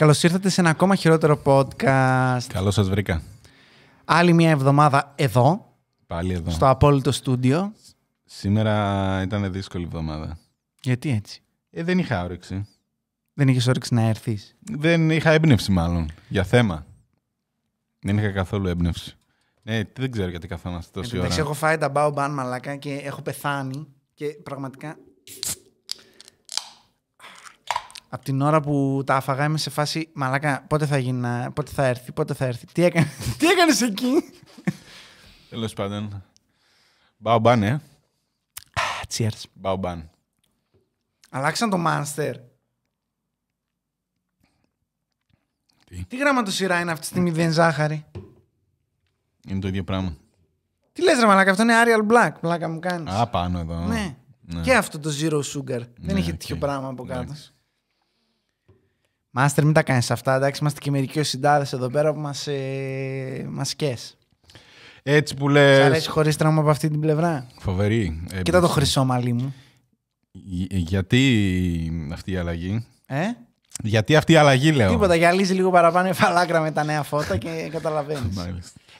Καλώς ήρθατε σε ένα ακόμα χειρότερο podcast. Καλώς σας βρήκα. Άλλη μια εβδομάδα εδώ. Πάλι εδώ. Στο απόλυτο στούντιο. Σήμερα ήταν δύσκολη εβδομάδα. Γιατί έτσι. Ε, δεν είχα όρεξη. Δεν είχες όρεξη να έρθεις. Δεν είχα έμπνευση, μάλλον. Για θέμα. Δεν είχα καθόλου έμπνευση. Ε, δεν ξέρω γιατί καθόμαστε τόση ε, ώρα. Εντάξει, έχω φάει τα μπάου μπαν μαλακά και έχω πεθάνει. Και πραγματικά από την ώρα που τα άφαγα είμαι σε φάση μαλάκα, πότε θα γίνει, πότε θα έρθει, πότε θα έρθει. Τι, έκανε, τι έκανες εκεί. Τέλος πάντων. Μπαουμπάν, ε. Cheers. Μπαουμπάν. Αλλάξαν το Μάνστερ. Τι, γράμμα τι σειρά είναι αυτή τη στιγμή δεν ζάχαρη. Είναι το ίδιο πράγμα. Τι λες ρε μαλάκα, αυτό είναι Arial Black, πλάκα μου κάνεις Α, πάνω εδώ. Ναι. ναι. Και αυτό το Zero Sugar. δεν είχε ναι, okay. τέτοιο πράγμα από κάτω. Μάστερ, μην τα κάνεις αυτά. Εντάξει, είμαστε και μερικοί συντάδες εδώ πέρα που μας ε, μας Έτσι που λε. Σ' αρέσει χωρίς τραύμα από αυτή την πλευρά. Φοβερή. Ε, Κοίτα το χρυσό μαλλί μου. Ε, γιατί αυτή η αλλαγή. Ε? Γιατί αυτή η αλλαγή, λέω. Τίποτα, γυαλίζει λίγο παραπάνω η φαλάκρα με τα νέα φώτα και καταλαβαίνεις.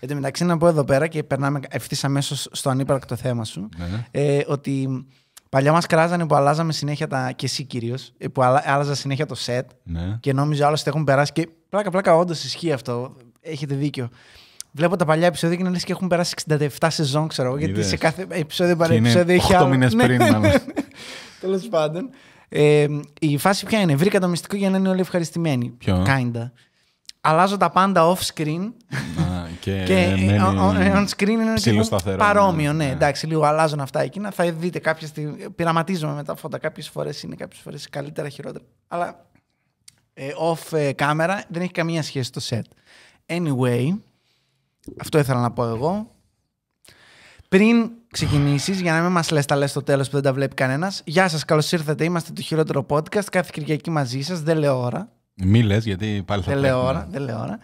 Εν τω μεταξύ, να πω εδώ πέρα και περνάμε ευθύς αμέσως στο ανύπαρκτο θέμα σου. Ναι. Ε, ότι Παλιά μας κράζανε που αλλάζαμε συνέχεια τα. και εσύ κυρίως, ε, που άλλαζα συνέχεια το σετ. Ναι. Και νόμιζα άλλωστε έχουν περάσει. Και πλάκα-πλάκα, όντως ισχύει αυτό. Έχετε δίκιο. Βλέπω τα παλιά επεισόδια και να λες και έχουν περάσει 67 σεζόν, ξέρω εγώ. Γιατί σε κάθε επεισόδιο παρά επεισόδιο έχει άλλο. 8 μήνες ναι, πριν, ναι, ναι, Τέλος πάντων. Ε, η φάση ποια είναι. Βρήκα το μυστικό για να είναι όλοι ευχαριστημένοι. Ποιο? Kinda. Αλλάζω τα πάντα off screen και, και ε, ε, on screen είναι παρόμοιο. Ναι, ναι, εντάξει, λίγο αλλάζουν αυτά εκείνα. Θα δείτε κάποια στιγμή. Πειραματίζομαι με τα φώτα. Κάποιες φορές είναι, κάποιες φορές καλύτερα, χειρότερα. Αλλά ε, off camera δεν έχει καμία σχέση το set. Anyway, αυτό ήθελα να πω εγώ. Πριν ξεκινήσεις, για να μην μας λες τα λες στο τέλος που δεν τα βλέπει κανένας, Γεια σας, καλώς ήρθατε. Είμαστε το χειρότερο podcast. Κάθε Κυριακή μαζί σας. Δεν λέω ώρα. Μη λες, γιατί πάλι θα Δεν Δεν λέω ώρα.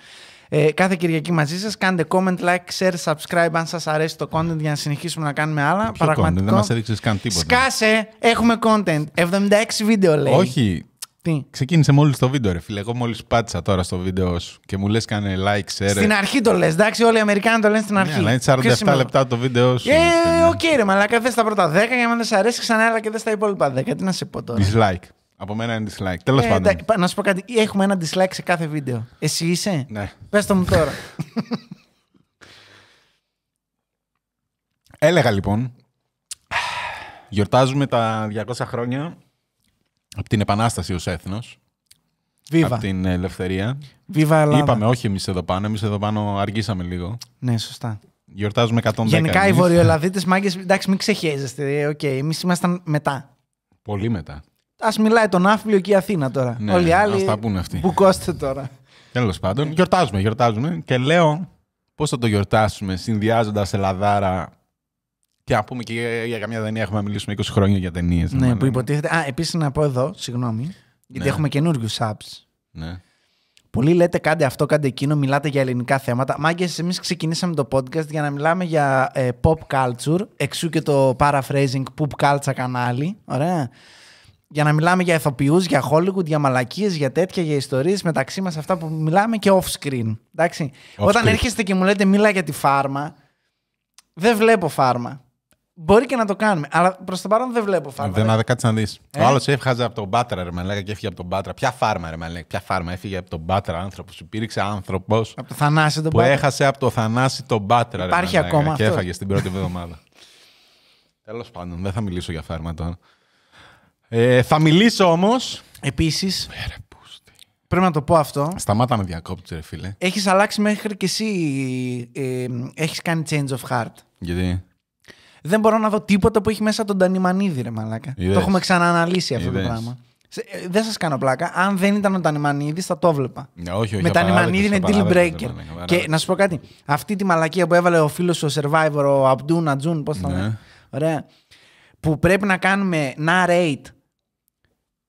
Ε, κάθε Κυριακή μαζί σας Κάντε comment, like, share, subscribe αν σας αρέσει το content για να συνεχίσουμε να κάνουμε άλλα. Ποιο content, δεν μας έδειξες καν τίποτα. Σκάσε, έχουμε content. 76 βίντεο λέει. Όχι, τι? Ξεκίνησε μόλις το βίντεο, ρε φίλε. Εγώ μόλις πάτησα τώρα στο βίντεο σου και μου λες κάνε like, share. Στην ε. αρχή το λες, εντάξει, όλοι οι Αμερικάνοι το λένε στην ναι, αρχή. Ναι, αλλά είναι 47 λεπτά το βίντεο σου. Ε, οκ, okay, ρε μαλάκα, δε τα πρώτα 10 για να δεν σε αρέσει, ξανά αλλά και δε τα υπόλοιπα 10. Τι να σε πω τώρα. Dislike. Από μένα είναι dislike. Τέλος ε, πάντων. να σου πω κάτι. Έχουμε ένα dislike σε κάθε βίντεο. Εσύ είσαι. Ναι. Πες το μου τώρα. Έλεγα λοιπόν. Γιορτάζουμε τα 200 χρόνια από την Επανάσταση ως έθνος. Βίβα. Από την ελευθερία. Βίβα Ελλάδα. Είπαμε όχι εμείς εδώ πάνω. Εμείς εδώ πάνω αργήσαμε λίγο. Ναι, σωστά. Γιορτάζουμε 110. Γενικά οι Βορειοελλαδίτες μάγκες. Εντάξει, μην ξεχέζεστε. Okay. Ε, εμείς ήμασταν μετά. Πολύ μετά. Ας μιλάει τον Άφλιο και η Αθήνα τώρα. Ναι, Όλοι οι άλλοι. Α τα πούνε αυτοί. Που κόστε τώρα. Τέλος πάντων, γιορτάζουμε, γιορτάζουμε. Και λέω πώς θα το γιορτάσουμε συνδυάζοντας Ελλαδάρα. Και να πούμε και για καμιά ταινία έχουμε να μιλήσουμε 20 χρόνια για ταινίες. Ναι, που υποτίθεται. Α, επίσης να πω εδώ, συγγνώμη, γιατί ναι. έχουμε καινούριους subs. Ναι. Πολλοί λέτε κάντε αυτό, κάντε εκείνο, μιλάτε για ελληνικά θέματα. Μάγκε, εμείς ξεκινήσαμε το podcast για να μιλάμε για ε, pop culture, εξού και το paraphrasing pop culture κανάλι. Ωραία για να μιλάμε για ηθοποιούς, για Hollywood, για μαλακίες, για τέτοια, για ιστορίες μεταξύ μας, αυτά που μιλάμε και off screen. Εντάξει. Όταν έρχεστε και μου λέτε μίλα για τη φάρμα, δεν βλέπω φάρμα. Μπορεί και να το κάνουμε, αλλά προς το παρόν δεν βλέπω φάρμα. Δεν δε. κάτσε να δεις. Ε? Ο άλλος έφυγε από τον μπάτρα, ρε Μαλέκα, και έφυγε από τον μπάτρα. Ποια φάρμα, ρε Μαλέκα, ποια φάρμα. Έφυγε από τον μπάτρα άνθρωπος. Υπήρξε άνθρωπος. Από το Θανάση τον Που Που έχασε από το Θανάση τον Μπάτρα, Υπάρχει ακόμα. Και έφαγε στην πρώτη εβδομάδα. Τέλος πάντων, δεν θα μιλήσω για φάρμα τώρα. Ε, θα μιλήσω όμως. Επίσης. Πρέπει να το πω αυτό. Σταμάτα με διακόπτη, ρε φίλε. Έχεις αλλάξει μέχρι και εσύ. Ε, έχεις κάνει change of heart. Γιατί. Δεν μπορώ να δω τίποτα που έχει μέσα τον Τανιμανίδη, ρε Μαλάκα. Το έχουμε ξανααναλύσει αυτό το πράγμα. Ε, δεν σας κάνω πλάκα. Αν δεν ήταν ο Τανιμανίδη, θα το βλέπα. Ναι, όχι, όχι, Με Τανιμανίδη είναι deal breaker. Ναι, και να σου πω κάτι. Αυτή τη μαλακία που έβαλε ο φίλος ο survivor, ο Αμπτούν Ατζούν, πώ θα λένε. Ωραία. Που πρέπει να κάνουμε narrate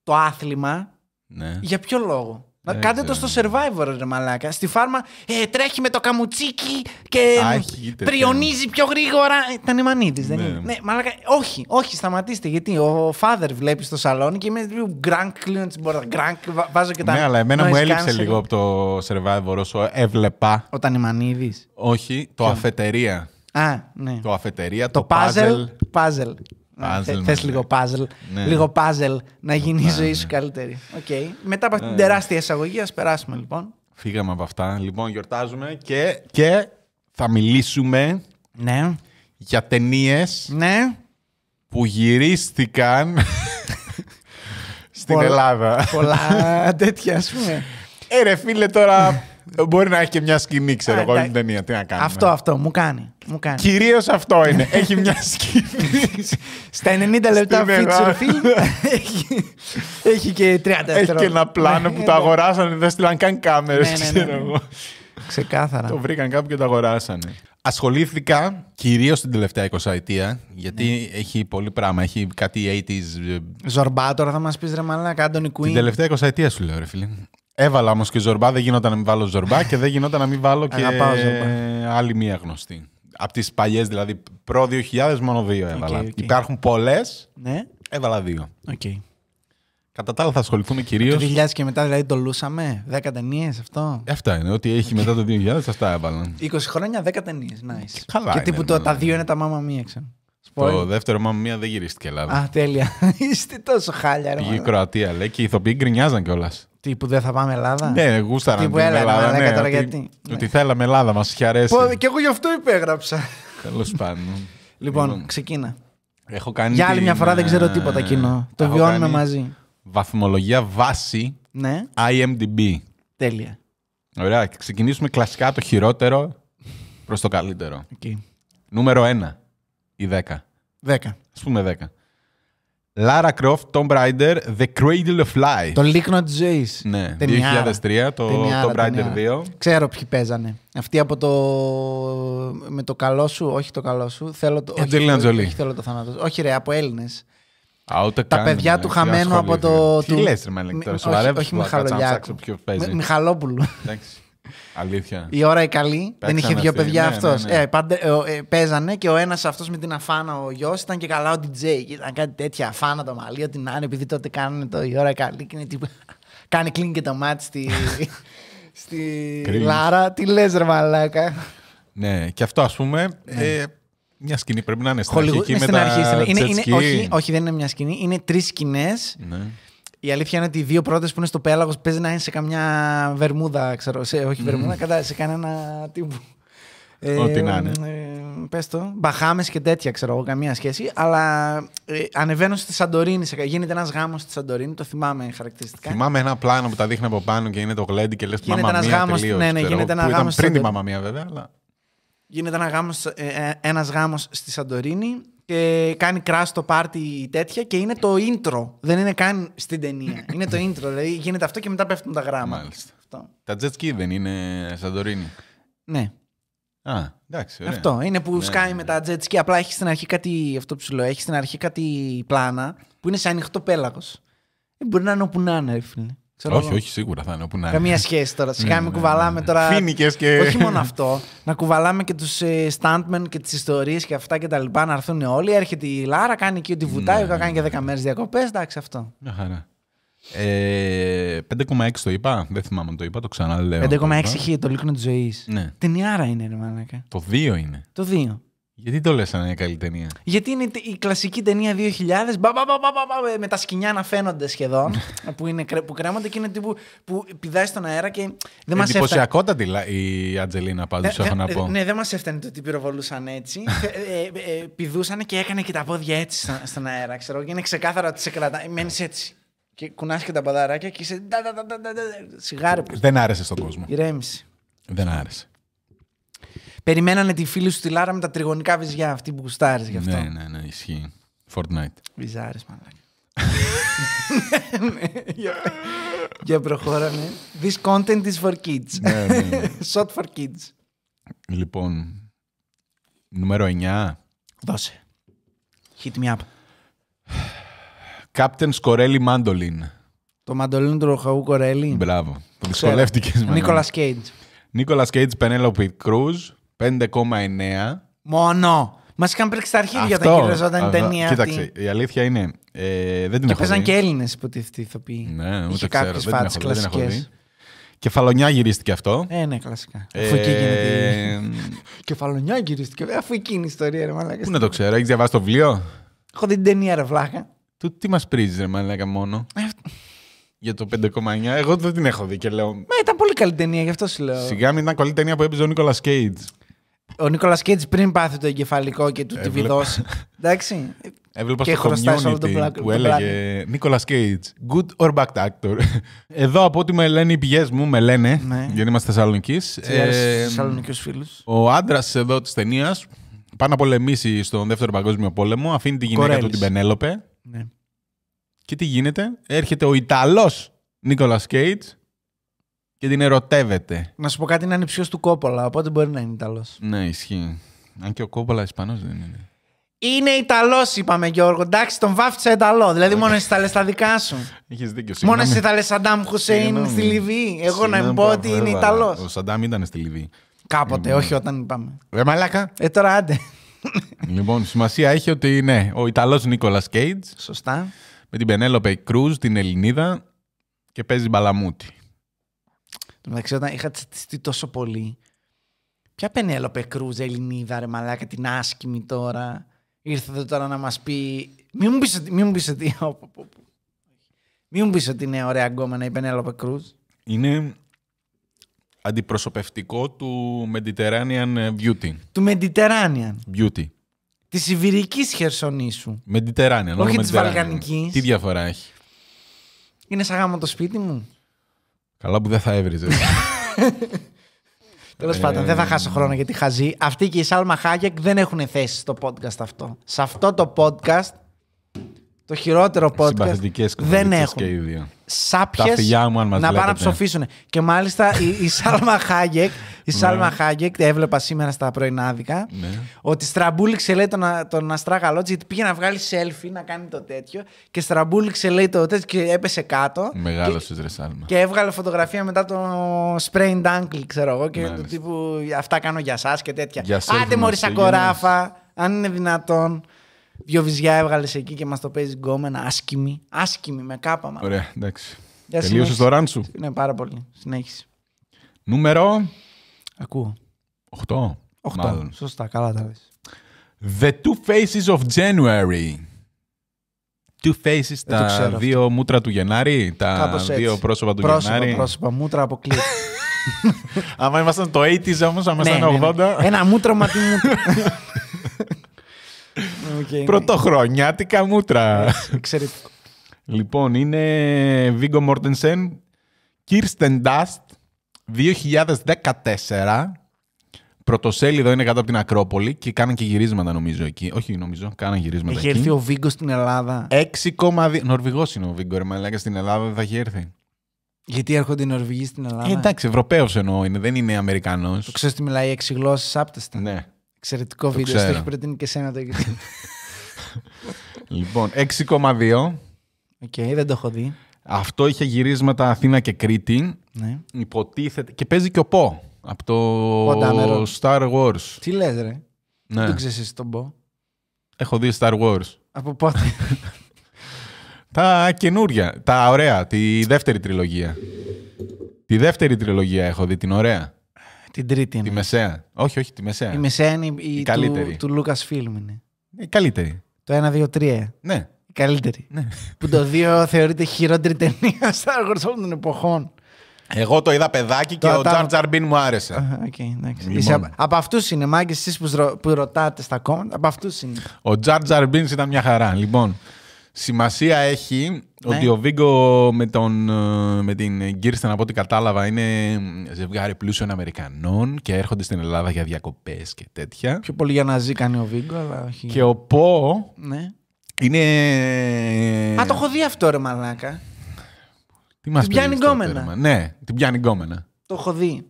το άθλημα. Ναι. Για ποιο λόγο. κάντε το στο Survivor, ρε μαλάκα. Στη φάρμα ε, τρέχει με το καμουτσίκι και πριονίζει πιο γρήγορα. Τα μανίτη, δεν ναι. είναι. Ναι, μαλάκα, όχι, όχι, σταματήστε. Γιατί ο father βλέπει στο σαλόνι και είμαι λίγο γκρανκ, κλείνω Γκρανκ, βάζω και τα. Ναι, αλλά εμένα μου έλειψε λίγο από το Survivor όσο έβλεπα. Όταν η Όχι, το αφετερία. Α, ναι. Το αφετερία, το, puzzle. puzzle. Ναι, puzzle, Θες ναι. λίγο παζλ ναι. λίγο παζλ να γίνει η ζωή σου καλύτερη. Okay. Μετά από αυτή την ε. τεράστια εισαγωγή, ας περάσουμε λοιπόν. Φύγαμε από αυτά. Λοιπόν, γιορτάζουμε και, και θα μιλήσουμε ναι. για ταινίες ναι. που γυρίστηκαν στην Ελλάδα. Πολλά τέτοια, ας πούμε. Ε, ρε φίλε, τώρα ε, μπορεί να έχει και μια σκηνή, ξέρω εγώ, την ταινία. Τι να κάνει. Αυτό, αυτό, μου κάνει. κάνει. Κυρίως αυτό είναι. έχει μια σκηνή. Στα 90 λεπτά feature film έχει, έχει και 30 λεπτά. Έχει και ένα πλάνο που το ναι, ναι. αγοράσανε, δεν στείλαν καν κάμερες, ναι, ξέρω εγώ. Ξεκάθαρα. Το βρήκαν κάπου και το αγοράσανε. Ασχολήθηκα κυρίως την τελευταία 20 γιατί ναι. έχει πολύ πράγμα. Έχει κάτι 80s. Ε, Ζορμπά, τώρα θα μας πεις ρε μαλάκα, Άντωνι Την τελευταία 20 ετία σου λέω, ρε φίλε. Έβαλα όμως και Ζορμπά, δεν γινόταν να μην βάλω Ζορμπά και δεν γινόταν να μην βάλω και άλλη μία γνωστή. Από τις παλιές δηλαδή, προ 2000 μόνο δύο έβαλα. Okay, okay. Υπάρχουν πολλές. Ναι. Έβαλα δύο. Okay. Κατά τα άλλα θα ασχοληθούμε κυρίω. Το 2000 και μετά δηλαδή το λούσαμε. 10 ταινίες αυτό. Αυτά είναι. Ό,τι έχει μετά το 2000 αυτά έβαλαν. 20 χρόνια δέκα ταινίες. Nice. Και τύπου τα δύο είναι τα μάμα μία ξανά. Το δεύτερο μάμα μία δεν γυρίστηκε Ελλάδα. Α, τέλεια. Είστε τόσο χάλια, ρε. Πήγε η Κροατία, λέει, και οι ηθοποιοί γκρινιάζαν κιόλας. Τι που δεν θα πάμε Ελλάδα. Ναι, γούσταρα. να πούμε Ελλάδα. Ναι, τώρα γιατί. Ότι, ναι. ότι θέλαμε Ελλάδα, μας είχε αρέσει. Πω, και εγώ γι' αυτό υπέγραψα. Τέλος πάντων. Λοιπόν, λοιπόν, ξεκίνα. Έχω κάνει Για άλλη μια φορά δεν ξέρω ε, τίποτα κοινό. Το βιώνουμε κάνει... μαζί. Βαθμολογία βάση ναι. IMDb. Τέλεια. Ωραία, ξεκινήσουμε κλασικά το χειρότερο προς το καλύτερο. Okay. Νούμερο 1 ή 10. 10. Ας πούμε 10. Λάρα Croft, Tom Raider, The Cradle of Life. Το λίκνο τη ζωή. Ναι, Ταινιάρα. 2003, το Tom Raider 2. Ξέρω ποιοι παίζανε. Αυτή από το. Με το καλό σου, όχι το καλό σου. Θέλω το. Όχι, Τζολί. Όχι, θέλω το θάνατο. Όχι, ρε, από Έλληνες. Τα καν, παιδιά ναι, του χαμένου από το. Τι λες, ρε, Μαλέκ, τώρα σου Όχι, όχι Μιχαλολιάκου. Μιχαλόπουλου. Αλήθεια. Η ώρα η καλή. δεν είχε δύο παιδιά ναι, αυτός. Ναι, ναι. Ε, ε, ε, παίζανε και ο ένας αυτός με την Αφάνα, ο γιος, ήταν και καλά ο DJ. ήταν κάτι τέτοια Αφάνα το μαλλί, ότι να είναι, επειδή τότε κάνουν το η ώρα καλή. Και είναι τύπου, κάνει κλίν και το μάτι στη, στη Λάρα. Τι λες, ρε μαλάκα. Ναι, και αυτό ας πούμε. Ναι. μια σκηνή πρέπει να είναι στην αρχή. Ναι, στην αρχή, όχι, δεν είναι μια σκηνή. Είναι τρεις σκηνές. Η αλήθεια είναι ότι οι δύο πρώτες που είναι στο πέλαγος παίζει να είναι σε καμιά βερμούδα, ξέρω. Σε, όχι βερμούδα, κατά, σε κανένα τύπου. Ε, Ό,τι να είναι. Ε, πες το. Μπαχάμες και τέτοια, ξέρω εγώ, καμία σχέση. Αλλά ε, ανεβαίνω στη Σαντορίνη. Σε, γίνεται ένας γάμος στη Σαντορίνη, το θυμάμαι χαρακτηριστικά. Θυμάμαι ένα πλάνο που τα δείχνει από πάνω και είναι το γλέντι και λες: Μαμά γάμος, τελείως, ναι, ναι, γίνεται ένα γάμος. Πριν τη μαμά βέβαια. Αλλά... Γίνεται ένα γάμος ε, ε στη Σαντορίνη και κάνει crash το πάρτι τέτοια και είναι το intro. Δεν είναι καν στην ταινία. είναι το intro. Δηλαδή γίνεται αυτό και μετά πέφτουν τα γράμματα. Αυτό. Τα jet ski δεν είναι σαν Σαντορίνη. Ναι. Α, εντάξει, ωραία. Αυτό είναι που ναι, σκάει ναι. με ναι. τα jet ski. Απλά έχει στην αρχή κάτι. Αυτό που σου Έχει στην αρχή κάτι πλάνα που είναι σε ανοιχτό πέλαγος. Ε, μπορεί να είναι όπου να είναι, φίλε. Ξέρω όχι, όχι, σίγουρα θα είναι όπου να είναι. Καμία σχέση τώρα. Ναι, Σιγά ναι, ναι κουβαλάμε ναι. τώρα. Φίνικες και. Όχι μόνο αυτό. να κουβαλάμε και τους ε, stuntmen και τις ιστορίες και αυτά και τα λοιπά. Να έρθουν όλοι. Έρχεται η Λάρα, κάνει και ό,τι βουτάει. Ναι. Κάνει και 10 μέρες διακοπές. Εντάξει, αυτό. Μια χαρά. Ε, 5,6 το είπα. Δεν θυμάμαι αν το είπα, το ξαναλέω. 5,6 έχει το λίκνο της ζωής. Ναι. Ιάρα είναι, ρε Μαλάκα. Το 2 είναι. Το 2. Γιατί το λες να είναι καλή ταινία. Γιατί είναι η κλασική ταινία 2000 μπα, μπα, μπα, με τα σκηνιά να φαίνονται σχεδόν που, είναι, που κρέμονται και είναι τύπου που πηδάει στον αέρα και δεν μας έφτανε. Εντυπωσιακότατη η Αντζελίνα, πάντως δε, ναι, έχω ναι, να ε, πω. Ναι δεν μας έφτανε το ότι πυροβολούσαν έτσι. Ε, ε, πηδούσαν και έκανε και τα πόδια έτσι στον, αέρα ξέρω και είναι ξεκάθαρο ότι σε κρατάει. Μένεις έτσι. Και κουνάς και τα παδαράκια και είσαι σιγάρε. Δεν άρεσε στον κόσμο. Ηρέμηση. Δεν άρεσε περιμένανε τη φίλη σου τη Λάρα με τα τριγωνικά βυζιά, αυτή που γουστάρεις γι' αυτό. Ναι, ναι, ναι, ισχύει. Fortnite. Βυζάρες, μαλάκι. Για προχώραμε. This content is for kids. Ναι, ναι, ναι. Shot for kids. Λοιπόν, νούμερο 9. Δώσε. Hit me up. Captain Σκορέλι Μάντολιν. Το Μαντολιν του Ροχαού Κορέλι. Μπράβο. Το δυσκολεύτηκε. Νίκολα Κέιτ. Νίκολα Κέιτ, Πενέλοπη Κρούζ. 5,9. Μόνο. Μας είχαν πρίξει τα αρχίδια για όταν κυριαζόταν η ταινία. Κοίταξε, η αλήθεια είναι. Ε, δεν την και παίζαν και Έλληνες, υποτίθεται ηθοποιοί. Ναι, ούτε κάποιε φάτσε κλασικέ. Κεφαλονιά γυρίστηκε αυτό. Ε, ναι, κλασικά. Ε, αφού εκεί γίνεται. Ε, Κεφαλονιά γυρίστηκε. Αφού εκείνη η ιστορία, ρε μαλάκα. Πού να το ξέρω, έχεις διαβάσει το βιβλίο. Έχω δει την ταινία, ρε βλάκα. Του τι μας πρίζεις, ρε μαλάκα μόνο. Ε, για το 5,9. Εγώ δεν την έχω δει και λέω. Μα ήταν πολύ καλή ταινία, γι' αυτό σου λέω. Σιγά μην ήταν καλή ταινία που έπαιζε ο Νίκολα Κέιτ. Ο Νίκολα Κέτζ πριν πάθει το εγκεφαλικό και του τη βιδώσει. Εντάξει. Έβλεπα στο community που έλεγε Νίκολα Κέιτ, good or bad actor. Εδώ από ό,τι με λένε οι πηγές μου, με λένε, ναι. γιατί είμαστε Θεσσαλονίκη. Ε, φίλους. Ο άντρας εδώ της ταινίας πάει να πολεμήσει στον Δεύτερο Παγκόσμιο Πόλεμο, αφήνει τη γυναίκα του την Πενέλοπε. Ναι. Και τι γίνεται, έρχεται ο Ιταλός Νίκολα Κέιτ και την ερωτεύεται. Να σου πω κάτι, να είναι ψιό του Κόπολα, οπότε μπορεί να είναι Ιταλός. Ναι, ισχύει. Αν και ο Κόπολα Ισπανός δεν είναι. Είναι Ιταλός, είπαμε Γιώργο. Εντάξει, τον βάφτισα Ιταλό. Δηλαδή, μόνο εσύ θα λες τα δικά σου. Έχει δίκιο. Μόνο εσύ θα λες Σαντάμ Χουσέιν στη Λιβύη. Εγώ να μην πω ότι είναι Ιταλός. Ο Σαντάμ ήταν στη Λιβύη. Κάποτε, λοιπόν. όχι όταν είπαμε. Ε, μαλάκα. Ε, τώρα άντε. Λοιπόν, σημασία έχει ότι είναι ο Ιταλός Νίκολας Κέιτ. Σωστά. Με την Πενέλοπε Κρούζ, την Ελληνίδα και παίζει μπαλαμούτι. Εντάξει, όταν είχα τσιτιστεί τόσο πολύ. Ποια Πενέλοπε Κρούζ, Ελληνίδα, ρε μαλάκα, την άσκημη τώρα. Ήρθε εδώ τώρα να μας πει... Μην μου πεις ότι... Μην μου πεις ότι, ότι είναι ωραία γκόμενα η Πενέλοπε Κρούζ. Είναι αντιπροσωπευτικό του Mediterranean Beauty. Του Mediterranean. Beauty. Της Ιβυρικής Χερσονήσου. Mediterranean, όχι της Βαλκανικής. Τι διαφορά έχει. Είναι σαν γάμο το σπίτι μου. Καλά που δεν θα έβριζες. Τέλος πάντων, δεν θα ε, χάσω χρόνο γιατί χαζεί. Αυτή και η Σάλμα Χάγεκ δεν έχουν θέση στο podcast αυτό. Σε αυτό το podcast το χειρότερο podcast. Δεν έχουν. Και οι δύο. Σάπιες να πάνε να ψοφήσουν. Και μάλιστα η, Σάλμα Χάγκεκ, η ναι. Σάλμα Χάγεκ, έβλεπα σήμερα στα πρωινάδικα, ναι. ότι στραμπούληξε λέει τον, τον Αστράγα γιατί πήγε να βγάλει selfie να κάνει το τέτοιο και στραμπούληξε λέει το τέτοιο και έπεσε κάτω. Μεγάλο ρε Σάλμα. Και έβγαλε φωτογραφία μετά το sprained Uncle, ξέρω εγώ, και του τύπου αυτά κάνω για εσά και τέτοια. Άντε μωρή σακοράφα, αν είναι δυνατόν. Δύο βυζιά έβγαλες εκεί και μας το παίζει γκόμενα. Άσκημη. Άσκημη με κάπα. Μα. Ωραία, εντάξει. Τελείωσες το ράντ σου. Ναι, πάρα πολύ. Συνέχισε. Νούμερο. Ακούω. 8. Μάλλον. Σωστά, καλά τα λες. The Two Faces of January. Two Faces, τα δύο μούτρα του Γενάρη, τα δύο πρόσωπα του πρόσωπα, Γενάρη. Πρόσωπα, μούτρα από αποκλείεται. Αν ήμασταν το 80s όμως, άμα ναι, ήμασταν 80. Ναι, ναι. Ένα μούτρα μα τι μούτρα. Okay, ναι. Πρωτοχρονιάτικα μούτρα. Εξαιρετικό. Λοιπόν, είναι Βίγκο Μόρτενσεν, Kirsten Dust, 2014. Πρωτοσέλιδο είναι κάτω από την Ακρόπολη και κάναν και γυρίσματα νομίζω εκεί. Όχι νομίζω, κάναν γυρίσματα έχει εκεί. Έχει έρθει ο Βίγκο στην Ελλάδα. 6,2. Νορβηγός είναι ο Βίγκο, ρε μαλάκα στην Ελλάδα δεν θα έχει έρθει. Γιατί έρχονται οι Νορβηγοί στην Ελλάδα. Ε, εντάξει, Ευρωπαίος εννοώ είναι, δεν είναι Αμερικανός. Το ξέρεις ότι μιλάει 6 γλώσσες άπτεστα. Ναι. Εξαιρετικό βίντεο. Το έχει προτείνει και σένα το YouTube. λοιπόν, 6,2. Οκ, okay, δεν το έχω δει. Αυτό είχε γυρίσματα Αθήνα και Κρήτη. Ναι. Υποτίθεται. Και παίζει και ο Πο. Από το Star Wars. Τι λες, ρε. Ναι. Δεν ξέρεις εσύ τον Πο. Έχω δει Star Wars. Από πότε. τα καινούρια. Τα ωραία. Τη δεύτερη τριλογία. Τη δεύτερη τριλογία έχω δει. Την ωραία. Την τρίτη είναι. Τη μεσαία. Όχι, όχι, τη μεσαία. Η μεσαία είναι η, η, καλύτερη. Του, του Φιλμ. είναι. Η καλύτερη. Το 1, 2, 3. Ναι. Η καλύτερη. Ναι. Που το 2 θεωρείται χειρότερη ταινία στα όλων των εποχών. Εγώ το είδα παιδάκι και το ο Τζαρ Τζαρμπίν μου άρεσε. Okay, Είσαι, από από αυτούς είναι, μάγκες εσείς που, που ρωτάτε στα κόμματα, από αυτούς είναι. Ο Τζαρ Τζαρμπίν ήταν μια χαρά. Λοιπόν, Σημασία έχει ναι. ότι ο Βίγκο με, τον, ε, με την Γκίρσταν, από ό,τι κατάλαβα, είναι ζευγάρι πλούσιων Αμερικανών και έρχονται στην Ελλάδα για διακοπές και τέτοια. Πιο πολύ για να ζει κάνει ο Βίγκο, αλλά όχι. Και ο Πο. Ναι. Είναι. Α, το έχω δει αυτό, ρε Μαλάκα. Τι μας πιάνει γκόμενα. Ναι, την πιάνει γκόμενα. Το έχω δει.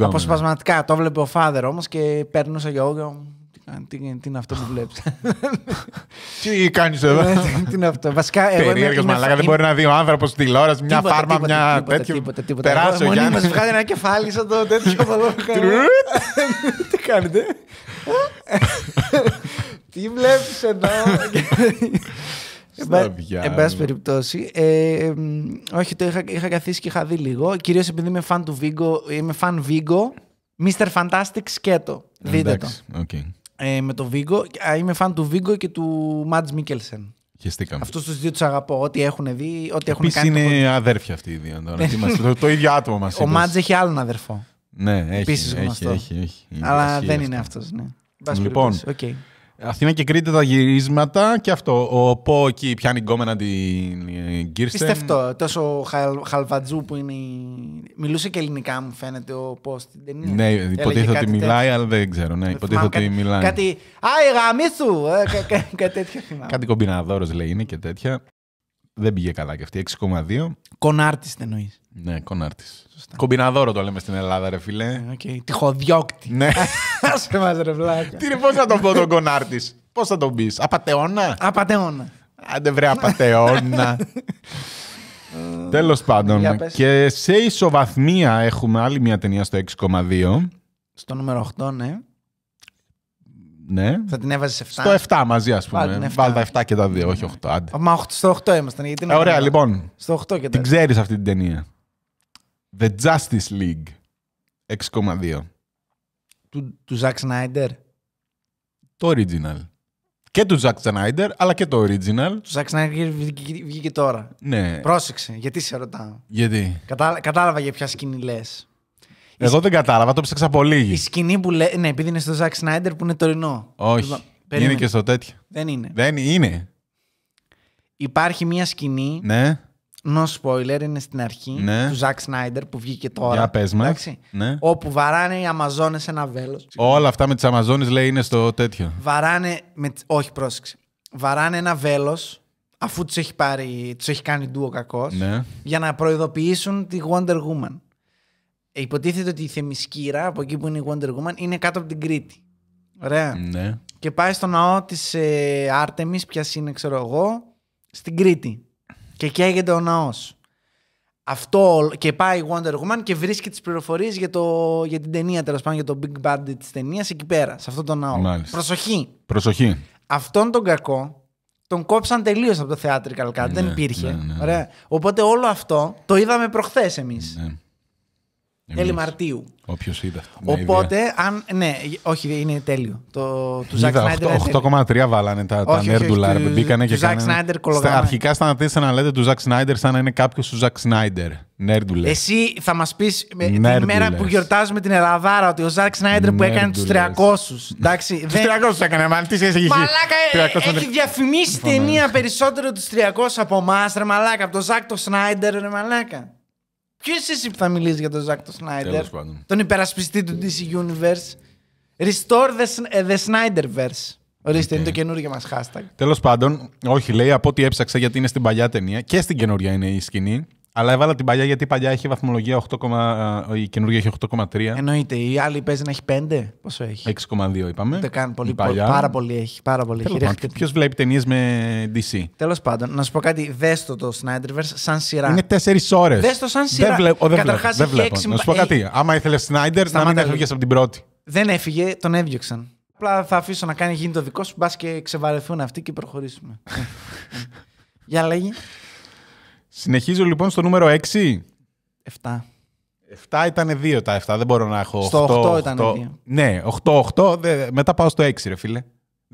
Αποσπασματικά. Το έβλεπε ο Φάδερ όμως και περνούσα για όγκα. Τι, είναι αυτό που βλέπεις. τι κάνεις εδώ. Ναι, τι είναι αυτό. Βασικά. Περίεργο μαλάκα. Δεν μπορεί να δει ο άνθρωπος στην τηλεόραση μια φάρμα, μια τέτοιο. Τεράστιο Γιάννης. Μας βγάλε ένα κεφάλι σαν το τέτοιο Τι κάνετε. Τι βλέπεις εδώ. Εν πάση περιπτώσει, ε, όχι, το είχα, καθίσει και είχα δει λίγο. Κυρίως επειδή είμαι φαν του Vigo, είμαι φαν Vigo, Mr. Fantastic σκέτο. Δείτε το ε, με τον Βίγκο. Είμαι φαν του Βίγκο και του Μάτζ Μίκελσεν. Αυτούς τους δύο τους αγαπώ. Ό,τι έχουν δει, ό,τι έχουν Επίσης κάνει. είναι αδέρφια αυτοί οι δύο. Ναι. το, ίδιο άτομο μας. Ο Μάτζ έχει άλλον αδερφό. Ναι, έχει. Επίσης Έχει, έχει, Αλλά δεν είναι αυτός. Ναι. Λοιπόν, okay. Αθήνα και Κρήτη τα γυρίσματα και αυτό. Ο Πο εκεί πιάνει γκόμενα την ε, Κίρστεν. Πιστευτό. Τόσο χαλ, χαλβατζού που είναι. Μιλούσε και ελληνικά, μου φαίνεται ο Πο στην ταινία. Ναι, υποτίθεται ότι μιλάει, αλλά δεν ξέρω. Ναι, υποτίθεται ότι μιλάει. Κάτι. Ε, Α, η Κάτι τέτοιο θυμάμαι. Κάτι κομπιναδόρος λέει είναι και τέτοια δεν πήγε καλά και αυτή. 6,2. Κονάρτη εννοείς. Ναι, κονάρτης. Κομπιναδόρο το λέμε στην Ελλάδα, ρε φιλέ. Okay. Ε, Τυχοδιώκτη. Ναι. σε μα ρε βλάκα. Τι πώς θα τον πω τον κονάρτης. Πώς θα τον πεις. Απατεώνα. Απαταιώνα. Άντε βρε απαταιώνα. Τέλος πάντων. Και σε ισοβαθμία έχουμε άλλη μια ταινία στο 6,2. Στο νούμερο 8, ναι. Ναι. Θα την έβαζες 7. Στο 7 μαζί, ας πούμε. Βάλτε τα 7 και τα 2, όχι 8. Άντε. Μα στο 8 ήμασταν. Γιατί ε, ωραία, λοιπόν. Στο 8 και τα Την ξέρεις αυτή την ταινία. The Justice League. 6,2. Του, του Zack Snyder. Το original. Και του Zack Snyder, αλλά και το original. Του Zack Snyder βγήκε τώρα. Ναι. Πρόσεξε, γιατί σε ρωτάω. Γιατί. Κατάλαβα για ποια σκηνή λες. Εγώ δεν κατάλαβα, το ψάξα λίγη. Η σκηνή που λέει. Ναι, επειδή είναι στο Ζακ Σνάιντερ που είναι τωρινό. Όχι. Λοιπόν, είναι και στο τέτοιο. Δεν είναι. Δεν είναι. Υπάρχει μια σκηνή. Ναι. No spoiler, είναι στην αρχή ναι. του Ζακ Σνάιντερ που βγήκε τώρα. Για πες Ναι. Όπου βαράνε οι Αμαζόνες ένα βέλος. Όλα αυτά με τις Αμαζόνες λέει είναι στο τέτοιο. Βαράνε. Με... Όχι, πρόσεξε. Βαράνε ένα βέλος αφού τους έχει, έχει κάνει κακός ναι. για να προειδοποιήσουν τη Wonder Woman. Ε, υποτίθεται ότι η Θεμισκύρα, από εκεί που είναι η Wonder Woman, είναι κάτω από την Κρήτη. Ωραία. Ναι. Και πάει στο ναό της ε, πια είναι, ξέρω εγώ, στην Κρήτη. Και καίγεται ο ναός. Αυτό και πάει η Wonder Woman και βρίσκει τις πληροφορίες για, για την ταινία, τέλος πάντων, για το Big Bad της ταινίας εκεί πέρα, σε αυτό το ναό. Μάλιστα. Προσοχή. Προσοχή. Αυτόν τον κακό τον κόψαν τελείως από το theatrical cut. Ναι, δεν υπήρχε. Ναι, ναι, ναι, Ωραία. Οπότε όλο αυτό το είδαμε προχθές εμείς. Ναι. Τέλη Μαρτίου. Όποιος είδα. Οπότε, αν. Ναι, όχι, είναι τέλειο. Το, του Ζακ Σνάιντερ. 8,3 βάλανε τα, τα νέρντουλα. Μπήκανε και Ζακ Σνάιντερ κολογάνε. Αρχικά σταματήσατε να λέτε του Ζακ Σνάιντερ σαν να είναι κάποιος του Ζακ Σνάιντερ. Νέρντουλε. Εσύ θα μας πεις ε, την ημέρα που γιορτάζουμε την Ελλαδάρα ότι ο Ζακ Σνάιντερ που έκανε τους 300. Του 300 έκανε, μάλλον. Τι έχει Μαλάκα, ε, έχει διαφημίσει ταινία περισσότερο τους 300 από εμάς, ρε Μαλάκα. Από τον Ζακ το Σνάιντερ, ρε Μαλάκα. Ποιος εσύ που θα μιλήσεις για τον Ζακ τον Σνάιντερ, τον υπερασπιστή του DC Universe. Restore the, ε, the Snyderverse. Ορίστε, είναι το καινούργιο μας hashtag. Τέλος πάντων, όχι λέει, από ό,τι έψαξα γιατί είναι στην παλιά ταινία και στην καινούργια είναι η σκηνή. Αλλά έβαλα την παλιά γιατί η παλιά έχει βαθμολογία 8, ε, η καινούργια έχει 8,3. Εννοείται. Η άλλη παίζει να έχει 5. Πόσο έχει. 6,2 είπαμε. Ούτε κάνει πολύ. Πάρα πολύ έχει. Πάρα πολύ έχει. Ποιος βλέπει ταινίες με DC. Τέλος πάντων, να σου πω κάτι. Δες το το Snyderverse σαν σειρά. Είναι 4 ώρες. Δες το σαν σειρά. Δεν βλέπω. Δεν Να σου πω κάτι. Άμα ήθελες Snyder να μην έφυγε από την πρώτη. Δεν έφυγε, τον έδιωξαν. Απλά θα αφήσω να κάνει γίνει το δικό σου, μπας και ξεβαρεθούν αυτοί και προχωρήσουμε. Για λέγει. Συνεχίζω λοιπόν στο νούμερο 6. 7. 7 ήταν 2 τα 7, δεν μπορώ να έχω. Στο 8, 8 ήταν 2. Ναι, 8-8, δε... μετά πάω στο 6, ρε φίλε.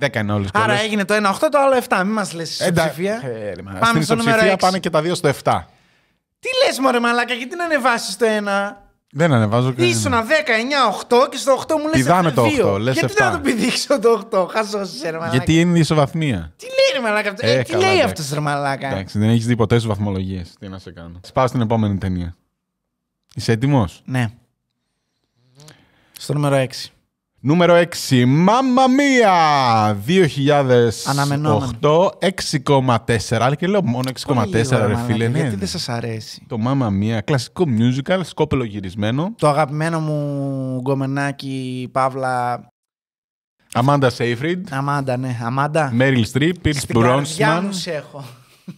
10 είναι όλες. Άρα όλες. έγινε το 1-8, το άλλο 7. Μην μας λες ψηφία. Ε, ε πάμε Στην στο νούμερο 6. Πάμε και τα 2 στο 7. Τι λες, Μωρέ Μαλάκα, γιατί να ανεβάσεις το 1. Δεν ανεβάζω κανένα. Ήσουν 10, 8 και στο 8 μου λες. Πηδάμε το 8. Λες Γιατί 7. να το πηδήξω το 8, χάσω σε μαλάκα. Γιατί είναι η ισοβαθμία. Τι λέει ρε μαλάκα αυτό. Ε, ε τι καλά, λέει αυτός ρε Εντάξει, δεν έχεις δει ποτέ σου βαθμολογίε. Τι να σε κάνω. Σπάω στην επόμενη ταινία. Είσαι έτοιμος. Ναι. Στο νούμερο 6. Νούμερο 6. Μάμα Μία! 2008. 6,4. Αλλά και λέω μόνο 6,4 ρε φίλε. Ναι, γιατί ναι. δεν σας αρέσει. Το Μάμα Μία. Κλασικό musical, σκόπελο γυρισμένο. Το αγαπημένο μου γκομενάκι Παύλα. Αμάντα Σέιφριντ. Αμάντα, ναι. Αμάντα. Μέριλ Στρίπ. Πίρ Μπρόνσμαν.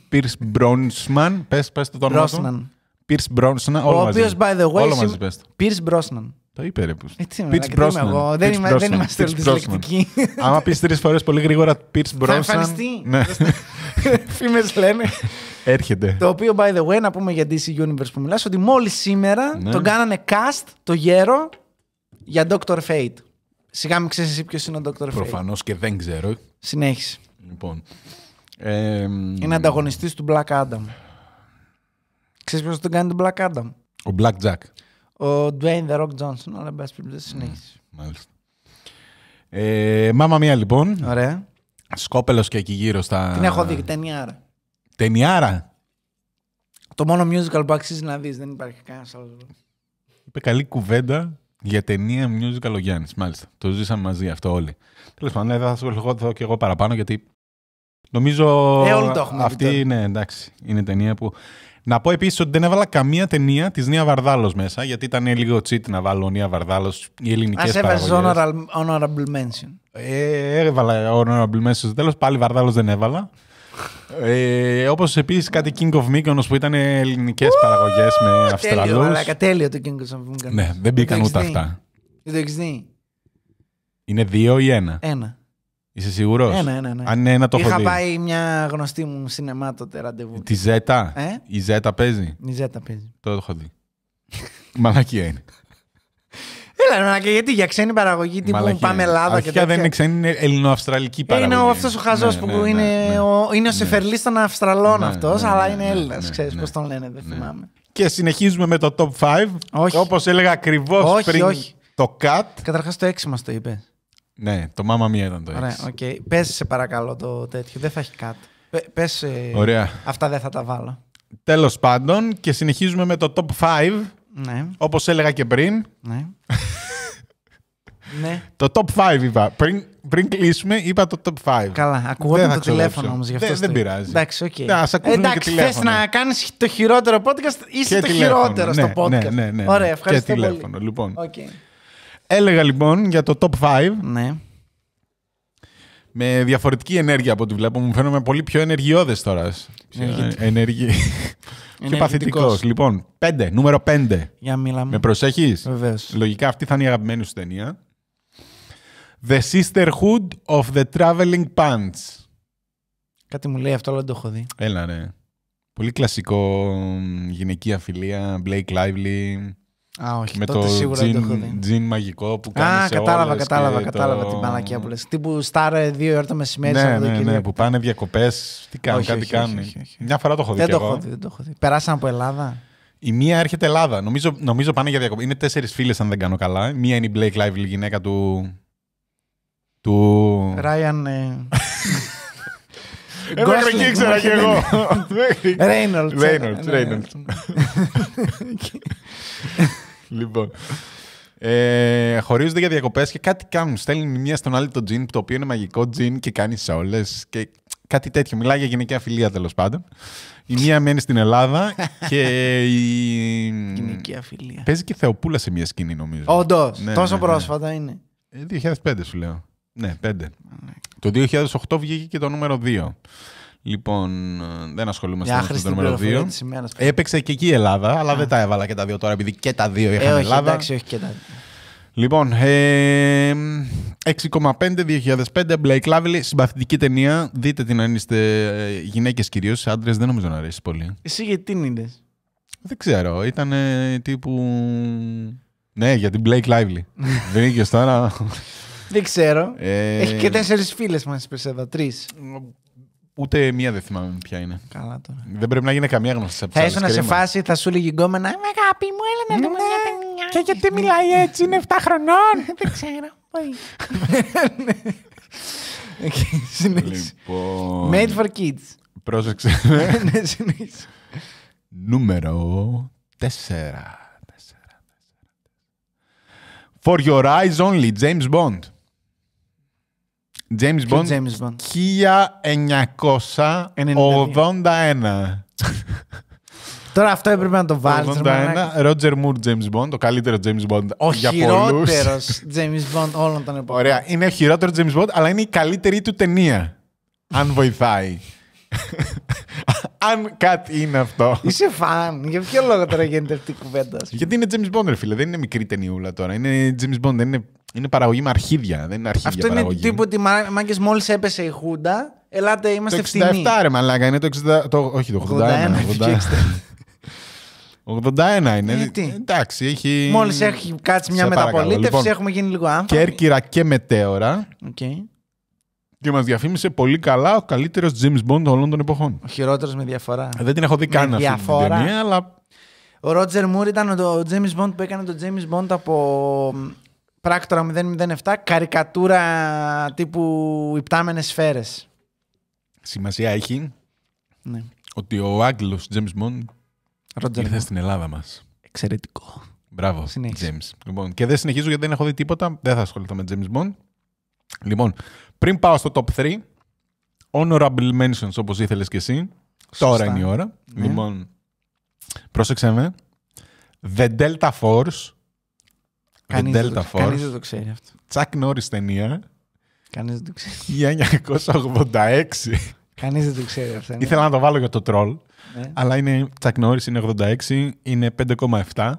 Πίρ Μπρόνσμαν. Πε το όνομα Πίρ Μπρόνσμαν. Ο οποίο, by the way, Πίρ Μπρόνσμαν. Το είπε ρε. Έτσι είμαι, Pitch είμαι Εγώ. Δεν, είμαι, δεν είμαστε όλοι δυσλεκτικοί. Άμα πεις τρεις φορές πολύ γρήγορα Pitch Brosnan... Ναι. Θα εμφανιστεί. Ναι. Φήμες λένε. Έρχεται. Το οποίο, by the way, να πούμε για DC Universe που μιλάς, ότι μόλις σήμερα ναι. τον κάνανε cast, το γέρο, για Doctor Fate. Σιγά μην ξέρεις εσύ ποιος είναι ο Dr. Fate. Προφανώς και δεν ξέρω. Συνέχισε. Λοιπόν. Ε, είναι ανταγωνιστής του Black Adam. Ξέρεις ποιος τον κάνει τον Black Adam. Ο Black Jack ο Dwayne The Rock Johnson, αλλά μπας πριν δεν συνέχισε. Μάλιστα. Ε, μάμα μία λοιπόν. Ωραία. Σκόπελος και εκεί γύρω στα... Την έχω δει, ταινιάρα. Ταινιάρα. Το μόνο musical που αξίζει να δεις, δεν υπάρχει κανένας άλλος. Είπε καλή κουβέντα για ταινία musical ο Γιάννης, μάλιστα. Το ζήσαμε μαζί αυτό όλοι. Τέλος πάντων, ναι, θα σου και εγώ παραπάνω γιατί Νομίζω ε, όλοι το έχουμε αυτή είναι εντάξει, είναι ταινία που να πω επίσης ότι δεν έβαλα καμία ταινία της Νία Βαρδάλος μέσα, γιατί ήταν λίγο cheat να βάλω Νία Βαρδάλος οι ελληνικές παραγωγές. Ας έβαζες honorable mention. Ε, έβαλα honorable mention στο τέλος, πάλι Βαρδάλος δεν έβαλα. Ε, Όπως επίσης κάτι King of Mykonos που ήταν ελληνικές παραγωγές με Αυστραλού. Τέλειο, τέλειο το King of Mykonos. Ναι, δεν μπήκαν ούτε αυτά. Είναι δύο ή ένα. Ένα. Είσαι σίγουρος. Ναι, ναι, ναι, ναι. Αν ναι, να το Είχα έχω δει. πάει μια γνωστή μου σινεμά τότε ραντεβού. Τη Ζέτα. Ε? Η Ζέτα παίζει. Η Ζέτα παίζει. Το έχω δει. Μαλακία είναι. Έλα, μαλακία, γιατί για ξένη παραγωγή τύπου που πάμε Ελλάδα Αρχικά και τέτοια. δεν είναι ξένη, είναι ελληνοαυστραλική ε, παραγωγή. Είναι αυτός ο χαζό ναι, που ναι, ναι είναι, ναι. Ο, είναι ο Σεφερλή των Αυστραλών αυτό, αλλά είναι Έλληνα. Ξέρει πώς τον λένε, δεν θυμάμαι. Και συνεχίζουμε με το top 5. Όπως έλεγα ακριβώς πριν. Το cut. Καταρχάς το 6 μας το είπες. Ναι, το μάμα μία ήταν το 6. Ωραία, okay. Πες σε παρακαλώ το τέτοιο, δεν θα έχει κάτι. Πες, ε, Ωραία. αυτά δεν θα τα βάλω. Τέλος πάντων και συνεχίζουμε με το top 5. Ναι. Όπως έλεγα και πριν. Ναι. ναι. Το top 5 είπα. Πριν, πριν κλείσουμε είπα το top 5. Καλά, ακούγονταν το τηλέφωνο όμως γι' αυτό. Δεν, δεν πειράζει. Εντάξει, okay. Να, ας ακούσουμε Εντάξει, θες να κάνεις το χειρότερο podcast, είσαι και το τηλέφωνο. χειρότερο ναι, στο ναι, podcast. Ναι, ναι, ναι, ναι. Ωραία, ευχαριστώ και τηλέφωνο, Λοιπόν. Okay. Έλεγα λοιπόν για το top 5. Ναι. Με διαφορετική ενέργεια από ό,τι βλέπω. Μου φαίνομαι πολύ πιο ενεργειώδες τώρα. Ενεργη... Ε, πιο παθητικός. Λοιπόν, πέντε. νούμερο 5. Για μίλαμε. Με προσέχεις. Λογικά αυτή θα είναι η αγαπημένη σου ταινία. The Sisterhood of the Traveling Pants. Κάτι μου λέει αυτό, αλλά δεν το έχω δει. Έλα, ναι. Πολύ κλασικό γυναικεία φιλία, Blake Lively. Α, όχι, με τότε το τζιν, τζιν μαγικό που κάνει. Α, κατάλαβα, κατάλαβα, και κατάλαβα την μαλακία που λες. Τι που στάρε δύο ώρα το μεσημέρι. Ναι, ναι, ναι, που πάνε διακοπές. Τι κάνει, κάτι κάνει. Μια φορά το έχω δει. Δεν, το, Έχω δει, δεν το έχω δει. Περάσαν από Ελλάδα. Η μία έρχεται Ελλάδα. Νομίζω, νομίζω πάνε για διακοπέ. Είναι τέσσερις φίλες, αν δεν κάνω καλά. μία είναι η Blake Lively, η γυναίκα του. του. Ryan. Ε, εγώ εκεί ήξερα και εγώ. Ρέινολτ. Ε, ναι. Ρέινολτ. λοιπόν. Ε, χωρίζονται για διακοπές και κάτι κάνουν. Στέλνει μία στον άλλη το τζιν, το οποίο είναι μαγικό τζιν και κάνει σε όλε. Και κάτι τέτοιο. Μιλάει για γυναικεία φιλία τέλος πάντων. Η μία μένει στην Ελλάδα και η. Γυναικεία φιλία. Παίζει και Θεοπούλα σε μία σκηνή, νομίζω. Όντως. Ναι, τόσο ναι, ναι. πρόσφατα είναι. 2005 ε, σου λέω. Ναι, 5. Ναι. Το 2008 βγήκε και το νούμερο 2. Λοιπόν, ε, δεν ασχολούμαστε με το νούμερο 2. Έπαιξε και εκεί η Ελλάδα, αλλά δεν τα έβαλα και τα δύο τώρα, επειδή και τα δύο είχαν ε, όχι, Ελλάδα. Εντάξει, όχι και τα δύο. Λοιπόν, ε, 6,5 2005 Blake Lively, συμπαθητική ταινία. Δείτε την αν είστε ε, γυναίκες κυρίως. Άντρες δεν νομίζω να αρέσει πολύ. Εσύ γιατί την Δεν ξέρω. Ήταν τύπου. Ναι, για την Blake Lively. Δεν είχε τώρα. Δεν ξέρω. Ε, Έχει και τέσσερις φίλες μα είπε εδώ, Τρεις. Ούτε μία δεν θυμάμαι ποια είναι. Καλά τώρα. Δεν πρέπει να γίνει καμία γνώση. από Θα ήσουν σε φάση, θα σου λέγει γκόμενα. «Ε, με αγάπη μου, έλα να δούμε μια ναι, ταινιά. Και γιατί μιλάει έτσι, είναι 7 χρονών. δεν ξέρω. Λοιπόν. Made for kids. Πρόσεξε. Ναι, Νούμερο 4. For your eyes only, James Bond. James Bond, James Bond. 1981. Τώρα αυτό έπρεπε να το βάλεις. 1981. Ρότζερ James Bond, Το καλύτερο James Bond ο για Ο χειρότερος James Bond όλων των εποχών. Ωραία, είναι ο χειρότερο James Bond, αλλά είναι η καλύτερη του ταινία. αν βοηθάει. αν κάτι είναι αυτό. Είσαι φαν. Για ποιο λόγο τώρα γίνεται αυτή η κουβέντα. Γιατί είναι James Bond, ρε φίλε. Δεν είναι μικρή ταινιούλα τώρα. Είναι James Bond, δεν είναι είναι παραγωγή με αρχίδια, δεν είναι αρχίδια Αυτό παραγωγή. είναι τύπου ότι μάγκες μόλις έπεσε η Χούντα, ελάτε είμαστε φθηνοί. Το 67 φθηνοί. ρε μαλάκα, είναι το 60... Το, όχι το 81. 81. 81 είναι. Ε, Εντάξει, έχει. Μόλις έχει κάτσει μια μεταπολίτευση, λοιπόν, έχουμε γίνει λίγο άνθρωποι. Κέρκυρα και μετέωρα. Okay. Και μας διαφήμισε πολύ καλά ο καλύτερος James Bond όλων των εποχών. Ο χειρότερος με διαφορά. Δεν την έχω δει καν αυτή την ταινία, αλλά. Ο Ρότζερ Μουρ ήταν ο James Bond που έκανε τον James Bond από πράκτορα 007, καρικατούρα τύπου υπτάμενες σφαίρες. Σημασία έχει ναι. ότι ο Άγγλος James Bond ήρθε στην Ελλάδα μας. Εξαιρετικό. Μπράβο, Λοιπόν, και δεν συνεχίζω γιατί δεν έχω δει τίποτα. Δεν θα ασχοληθώ με James Bond. Λοιπόν, πριν πάω στο top 3, honorable mentions όπως ήθελες και εσύ. Τώρα είναι η ώρα. Ναι. Λοιπόν, πρόσεξε με. The Delta Force Κανείς δεν το, ξέρει αυτό. Τσακ Νόρις ταινία. Κανείς δεν το ξέρει. 1986. Κανείς δεν το ξέρει αυτό. Ήθελα να το βάλω για το τρόλ. Ναι. Αλλά είναι Τσακ Νόρις, είναι 86, είναι 5,7.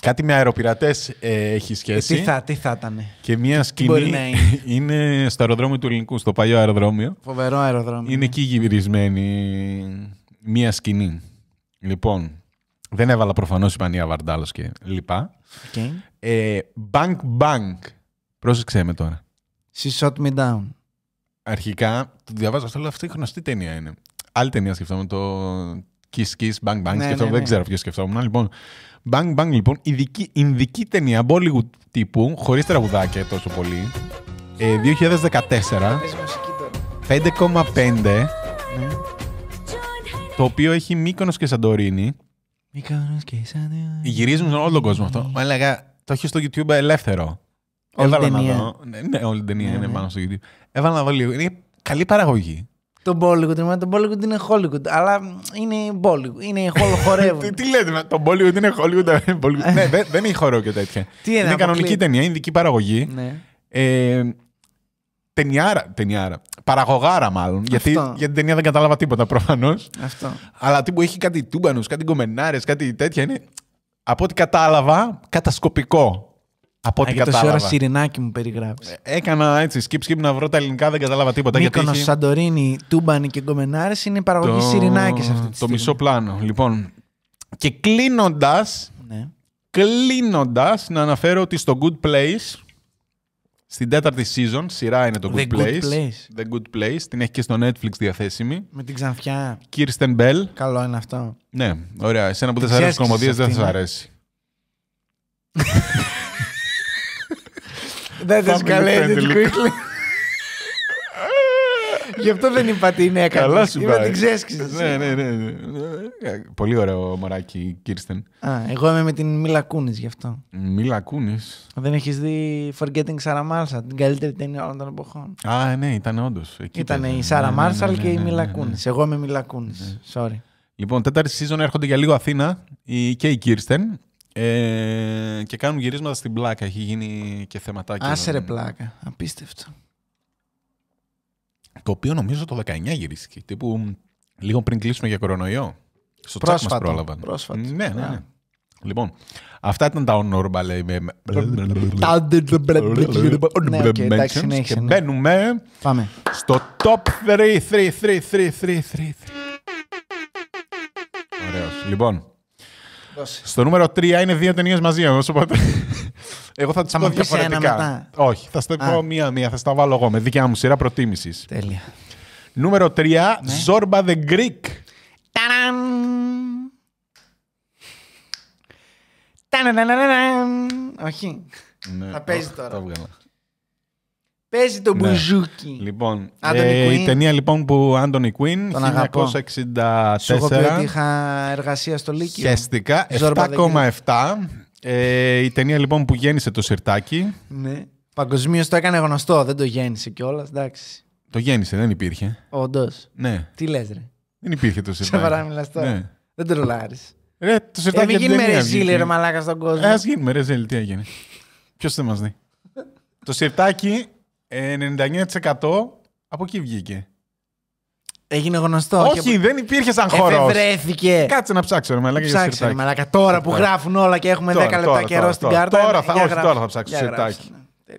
Κάτι με αεροπειρατές ε, έχει ε, σχέση. τι, θα, τι θα ήταν. Και μία σκηνή να είναι. στο αεροδρόμιο του Ελληνικού, στο παλιό αεροδρόμιο. Φοβερό αεροδρόμιο. Είναι ναι. εκεί γυρισμένη μία σκηνή. Λοιπόν, δεν έβαλα προφανώς η Πανία Βαρντάλος και λοιπά. Okay. Ε, bang Bank. Πρόσεξε με τώρα. She shot me down. Αρχικά, το διαβάζω αυτό, αλλά αυτή η γνωστή ταινία είναι. Άλλη ταινία σκεφτόμουν, το Kiss Kiss, Bang Bang, ναι, ναι, σκεφτόμουν, ναι. δεν ξέρω ποιο σκεφτόμουν. Λοιπόν, Bang Bang, λοιπόν, ειδική, ειδική ταινία Bollywood τύπου, χωρίς τραγουδάκια τόσο πολύ. 2014. Ε, 5,5. Το οποίο έχει Μύκονος και Σαντορίνη. Γυρίζουν σε όλο τον κόσμο αυτό. Ναι. Μα έλεγα, το έχει στο YouTube ελεύθερο. Έβαλα να δω. Ναι, ναι, όλη την ταινία ναι, είναι πάνω στο YouTube. Έβαλα να δω λίγο. Είναι καλή παραγωγή. Το Bollywood, είναι το Bollywood είναι Hollywood, αλλά είναι Bollywood, είναι χορεύουν. τι, λέτε, το Bollywood είναι Hollywood, ναι, δεν, είναι χορό και τέτοια. είναι, κανονική ταινία, είναι δική παραγωγή. Ε, ταινιάρα, ταινιάρα. Παραγωγάρα, μάλλον. Γιατί την ταινία δεν κατάλαβα τίποτα προφανώς. Αυτό. Αλλά που έχει κάτι τούμπανους, κάτι γκομενάρε, κάτι τέτοια. Είναι από ό,τι κατάλαβα, κατασκοπικό. Από ό,τι κατάλαβα. ώρα σιρινάκι μου περιγράφει. Ε, έκανα έτσι, skip skip να βρω τα ελληνικά, δεν κατάλαβα τίποτα. Μήκονος, γιατί είχε... Σαντορίνη, Τούμπανη και Γκομενάρε είναι η παραγωγή το... σιρινάκι αυτή Το μισό πλάνο, λοιπόν. Και κλείνοντας. Ναι. Κλείνοντας, να αναφέρω ότι στο Good Place στην τέταρτη season, σειρά είναι το Good, The Place. Good Place. The Good Place. Την έχει και στο Netflix διαθέσιμη. Με την ξανθιά. Kirsten Bell. Καλό είναι αυτό. Ναι, ωραία. Εσένα που δεν σα αρέσει κομμωδίες δεν θα σου αρέσει. Δεν is Γι' αυτό δεν είπα τι είναι έκανε. Καλά σου είπα. την ξέσκησε. Ναι, ναι, ναι. ναι. Ε, πολύ ωραίο μωράκι, Κίρστεν. Α, εγώ είμαι με την Μίλα Κούνης γι' αυτό. Μίλα Κούνης. Δεν έχεις δει Forgetting Sarah Marshall, την καλύτερη ταινία όλων των εποχών. Α, ναι, ήταν όντω. Ήταν η Σάρα ναι, ναι, Marshall και η Μίλα Κούνη. Εγώ είμαι Μίλα Κούνης. Sorry. Λοιπόν, τέταρτη season έρχονται για λίγο Αθήνα και η Κίρστεν. Ε, και κάνουν γυρίσματα στην πλάκα. Έχει γίνει και θεματάκι. Άσερε πλάκα. Απίστευτο το οποίο νομίζω το 19 γυρίστηκε. Τύπου λίγο πριν κλείσουμε για κορονοϊό. Στο τσάκ μας πρόλαβαν. Πρόσφατο. Ναι, ναι, ναι. Λοιπόν, αυτά ήταν τα όνορμα, honorable mentions και μπαίνουμε στο top 3, 3, 3, 3, 3, 3. Ωραίος. Λοιπόν, στο νούμερο 3 είναι δύο ταινίες μαζί. μα. οπότε... εγώ θα τις πω διαφορετικά. Μετά. Όχι, θα στα πω μία-μία. Θα στα βάλω εγώ με δικιά μου σειρά προτίμησης. Τέλεια. Νούμερο 3, ναι. Zorba the Greek. Ταραν! Ταραν! Όχι. Ναι, θα παίζει τώρα. Το Παίζει το ναι. μπουζούκι. Λοιπόν, ε, η ταινία λοιπόν που Άντωνι Κουίν, 1964. Σου έχω πει ότι είχα εργασία στο Λύκειο. Χαίστηκα, 7,7. Ε, η ταινία λοιπόν που γέννησε το Σιρτάκι. Ναι. Παγκοσμίως το έκανε γνωστό, δεν το γέννησε κιόλας, εντάξει. Το γέννησε, δεν υπήρχε. Όντως. Ναι. Τι λες, ρε. Δεν υπήρχε το Σιρτάκι. Σοβαρά μιλά τώρα. Ναι. Δεν τρολάρει. Ρε, το Σιρτάκι δεν ρε μαλάκα στον ε, κόσμο. Ε, Ας γίνουμε ρεζίλη, τι έγινε. Ποιος θα μας δει. το Σιρτάκι 99% από εκεί βγήκε. Έγινε γνωστό. Όχι, δεν υπήρχε σαν χώρο. βρέθηκε. Κάτσε να ψάξω, ρε Ψάξω, Τώρα, μαλάκα. Τώρα που γράφουν όλα και έχουμε τώρα, 10 λεπτά τώρα, καιρό τώρα, στην κάρτα. Τώρα, θα, όχι, τώρα θα ψάξω. Σιρτάκι. Ναι,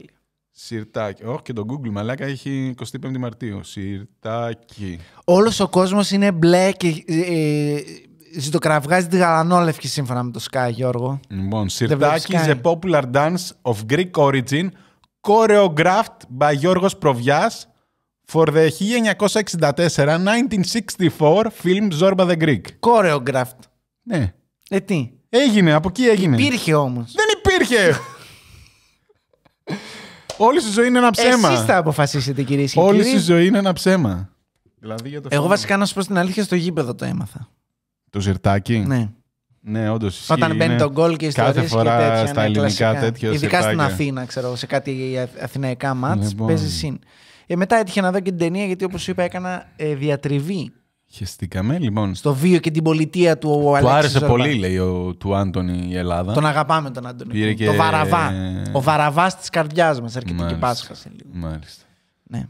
σιρτάκι. Όχι, και το Google μαλάκα έχει 25η Μαρτίου. Σιρτάκι. Όλος ο κόσμος είναι μπλε και ε, ε, ζητοκραυγάζει τη γαλανόλευκη σύμφωνα με το Sky, Γιώργο. Λοιπόν, σιρτάκι is a popular dance of Greek origin Choreographed by Γιώργος Προβιάς for the 1964-1964 film Zorba the Greek. Choreographed. Ναι. Ε, τι. Έγινε, από εκεί έγινε. Υπήρχε όμως. Δεν υπήρχε! Όλη η ζωή είναι ένα ψέμα. Εσείς θα αποφασίσετε κυρίες και Όλη κύριοι. Όλη ζωή είναι ένα ψέμα. Δηλαδή για το Εγώ βασικά να σου πω στην αλήθεια στο γήπεδο το έμαθα. Το ζυρτάκι. Ναι. Ναι, όντως. Όταν μπαίνει ναι. τον γκολ και ιστορίε. Κάθε φορά και τέτοια, ναι, στα ναι, ελληνικά τέτοιο. Ειδικά στην Αθήνα, ξέρω, σε κάτι αθηναϊκά μάτ, λοιπόν. παίζεις συν. Ε, μετά έτυχε να δω και την ταινία, γιατί όπως είπα, έκανα ε, διατριβή. Χαιστήκαμε, λοιπόν. Στο βίο και την πολιτεία του ο Του άρεσε πολύ, λέει, ο, του Άντωνη η Ελλάδα. Τον αγαπάμε τον Άντωνη. και... Το Βαραβά. Ο Βαραβάς της καρδιάς μας, αρκετή Πάσχα σε λίγο. Μάλιστα. Ναι.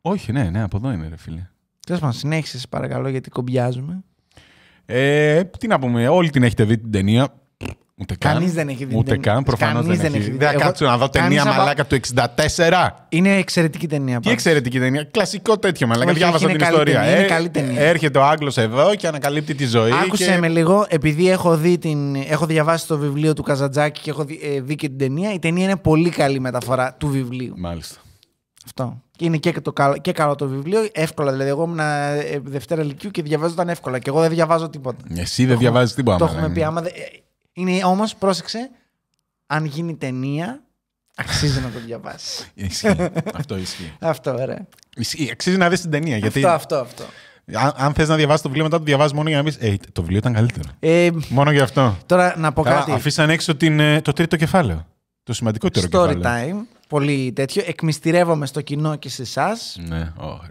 Όχι, ναι, ναι, από εδώ είναι, ρε φίλε. Τέλος πάντων, συνέχισες, παρακαλώ, γιατί κομπιάζουμε. Ε, τι να πούμε, όλοι την έχετε δει την ταινία. Ούτε καν. Κανείς δεν έχει δει. Ούτε καν, προφανώς δεν, έχει δει. Δεν θα κάτσω να δω ταινία μαλάκα του 64. Είναι εξαιρετική ταινία. Τι εξαιρετική ταινία. Κλασικό τέτοιο μαλάκα. Όχι, Διάβασα την ιστορία. Ταινία, είναι ε, καλή ταινία. Έρχεται ο Άγγλος εδώ και ανακαλύπτει τη ζωή. Άκουσε με λίγο, επειδή έχω, δει την... έχω διαβάσει το βιβλίο του Καζατζάκη και έχω δει, ε, δει και την ταινία. Η ταινία είναι πολύ καλή μεταφορά του βιβλίου. Μάλιστα. Αυτό. Είναι και, το, καλό, και καλό το βιβλίο, εύκολα. Δηλαδή, εγώ ήμουν ε, Δευτέρα Λυκειού και διαβάζονταν εύκολα. Και εγώ δεν διαβάζω τίποτα. Εσύ δεν διαβάζεις τίποτα. Το έχουμε πει. Άμα, ε, είναι όμως, πρόσεξε, αν γίνει ταινία, αξίζει να το διαβάσεις. αυτό ισχύει. αυτό, ωραία. Αξίζει να δεις την ταινία. Γιατί... Αυτό, αυτό, αυτό. Αν, αν θες να διαβάσεις το βιβλίο, μετά το διαβάζεις μόνο για να πεις: Ε, το βιβλίο ήταν καλύτερο. Ε, μόνο γι' αυτό. Τώρα να πω κάτι. Αφήσαν έξω την, ε, το τρίτο κεφάλαιο. Το σημαντικότερο Story κεφάλαιο. Story time πολύ τέτοιο. Εκμυστηρεύομαι στο κοινό και σε εσάς. Ναι, όχι.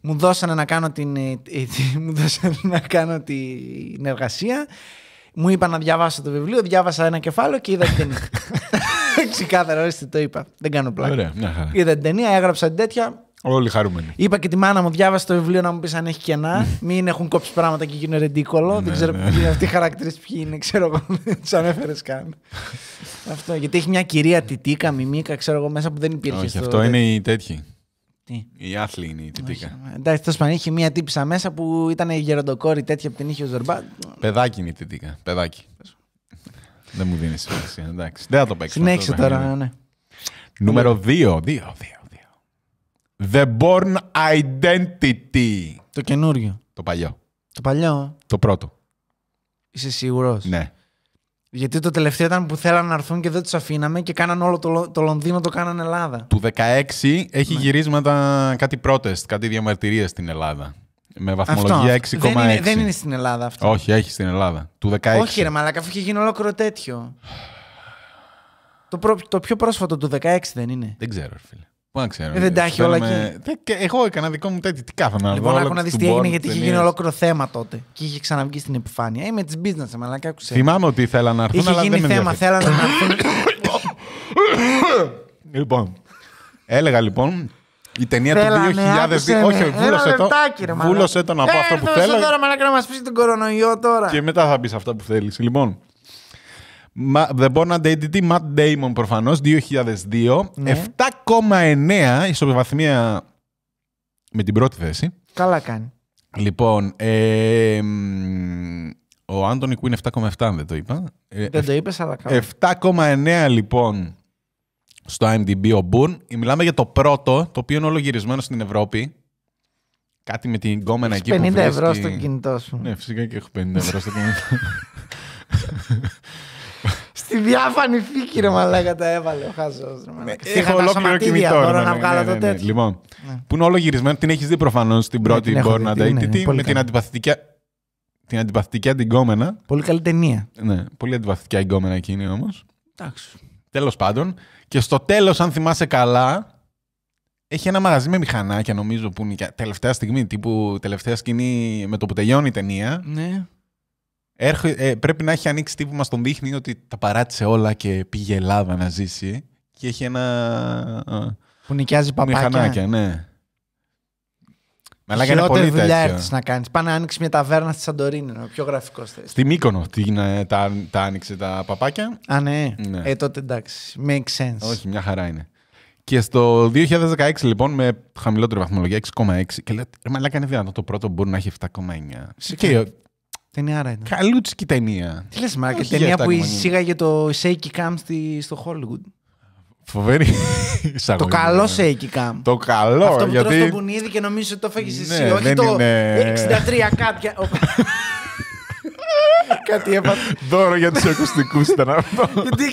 Μου δώσανε να κάνω την, ε, ε, μου δώσανε να κάνω την εργασία. Μου είπα να διαβάσω το βιβλίο, διάβασα ένα κεφάλαιο και είδα την ταινία. Ξεκάθαρα, ορίστε, το είπα. Δεν κάνω πλάκα. Είδα την ταινία, έγραψα την τέτοια. Όλοι χαρούμενοι. Είπα και τη μάνα μου, διάβασε το βιβλίο να μου πεις αν έχει κενά. Ναι. Μην έχουν κόψει πράγματα και γίνουν ρεντίκολο. Δεν ναι, ξέρω ναι. ποιοι αυτοί οι χαρακτήρες ποιοι είναι, ξέρω εγώ. Δεν τους ανέφερες καν. αυτό. Γιατί έχει μια κυρία Τιτίκα, Μιμίκα, ξέρω εγώ μέσα που δεν υπήρχε. Όχι, αυτό είναι οι τέτοιοι. Τι? Η άθλη είναι η Τιτίκα. Εντάξει, τέλος πάντων, είχε μια τύπησα μέσα που ήταν η γεροντοκόρη τέτοια που την είχε ο Ζορμπά. Παιδάκι είναι η Τιτίκα. Παιδάκι. δεν μου δίνεις σημασία. Εντάξει. Δεν θα το παίξω. Συνέχισε τώρα, ναι. Νούμερο 2. 2. The Born Identity. Το καινούριο. Το παλιό. Το παλιό. Το πρώτο. Είσαι σίγουρος. Ναι. Γιατί το τελευταίο ήταν που θέλαν να έρθουν και δεν τους αφήναμε και κάναν όλο το, το Λονδίνο το κάναν Ελλάδα. Του 16 έχει ναι. γυρίσματα κάτι πρότεστ, κάτι διαμαρτυρία στην Ελλάδα. Με βαθμολογία 6,6. Δεν, είναι, δεν είναι στην Ελλάδα αυτό. Όχι, έχει στην Ελλάδα. Του 16. Όχι, ρε Μαλάκα, αφού είχε γίνει ολόκληρο τέτοιο. Το, προ, το πιο πρόσφατο του 16 δεν είναι. Δεν ξέρω, φίλε. Πού να ξέρω. Ε, δεν τα έχει όλα εκεί. Εγώ έκανα δικό μου τέτοιο. Τι κάθομαι Λοιπόν, έχω να δει τι έγινε, γιατί είχε γίνει ολόκληρο θέμα τότε. Και είχε ξαναβγεί στην επιφάνεια. Είμαι της business, ε, αλλά και άκουσε. Θυμάμαι ότι ήθελα να έρθουν. Είχε αλλά γίνει δεν θέμα, θέλανε να έρθουν. λοιπόν. Έλεγα λοιπόν. Η ταινία Θέλανε, του 2002. Όχι, βούλωσε το. Λεπτάκι, βούλωσε το να πω αυτό ε, που θέλω. Τώρα, μαλάκα, να μας πεις τον κορονοϊό τώρα. Και μετά θα πεις αυτά που θέλεις. Λοιπόν, The Born Identity, Matt Damon προφανώς, 2002. 7,9 ισοβαθμία με την πρώτη θέση. Καλά κάνει. Λοιπόν, ε, ο Άντωνη Κουίν 7,7 αν δεν το είπα. Ε, δεν το είπες, αλλά καλά. 7,9 λοιπόν στο IMDb ο Μπούν. Μιλάμε για το πρώτο, το οποίο είναι ολογυρισμένο στην Ευρώπη. Κάτι με την γκόμενα εκεί 50 50 ευρώ στο κινητό σου. Ναι, φυσικά και έχω 50 ευρώ στο κινητό. Στη διάφανη φύκη ρε μαλάκα τα έβαλε ο Χάζος. Ναι, έχω ολόκληρο κινητό. Μπορώ να βγάλω ναι, το ναι, τέτοιο. Λοιπόν, που είναι όλο γυρισμένο, την έχεις δει προφανώς την πρώτη Born Identity με την αντιπαθητική. Την αντιπαθητική αντιγκόμενα. Πολύ καλή ταινία. πολύ αντιπαθητική αντιγκόμενα εκείνη όμως. Εντάξει. Τέλος πάντων. Και στο τέλος, αν θυμάσαι καλά, έχει ένα μαγαζί με μηχανάκια, νομίζω, που είναι τελευταία στιγμή, τύπου τελευταία σκηνή με το που τελειώνει η ταινία. Ναι. Ε, πρέπει να έχει ανοίξει τύπου μας τον δείχνει ότι τα παράτησε όλα και πήγε Ελλάδα να ζήσει και έχει ένα... Ε, που νοικιάζει παπάκια. Μηχανάκια, ναι. Μαλάκα είναι πολύ δουλειά έρθει να κάνεις. Πάνε να άνοιξει μια ταβέρνα στη Σαντορίνη. πιο γραφικός θες. Στη Μύκονο τα, τα άνοιξε τα παπάκια. Α, ναι. ναι. Ε, τότε εντάξει. Makes sense. Όχι, μια χαρά είναι. Και στο 2016 λοιπόν με χαμηλότερη βαθμολογία 6,6 και λέει, μαλάκα είναι δυνατό το πρώτο μπορεί να έχει 7,9. Και Ταινιάρα ήταν. Καλούτσικη ταινία. Τι λες, Μάρκετ, ταινία που εισήγαγε το Shaky Cam στο Hollywood. Φοβερή Το καλό shaky cam. Το καλό, Αυτό που γιατί... τρως το μπουνίδι και νομίζω ότι το φέγεις εσύ. Ναι, όχι το είναι... 63 κάποια. Κάτι έπαθε. Δώρο για τους ακουστικούς ήταν αυτό. Γιατί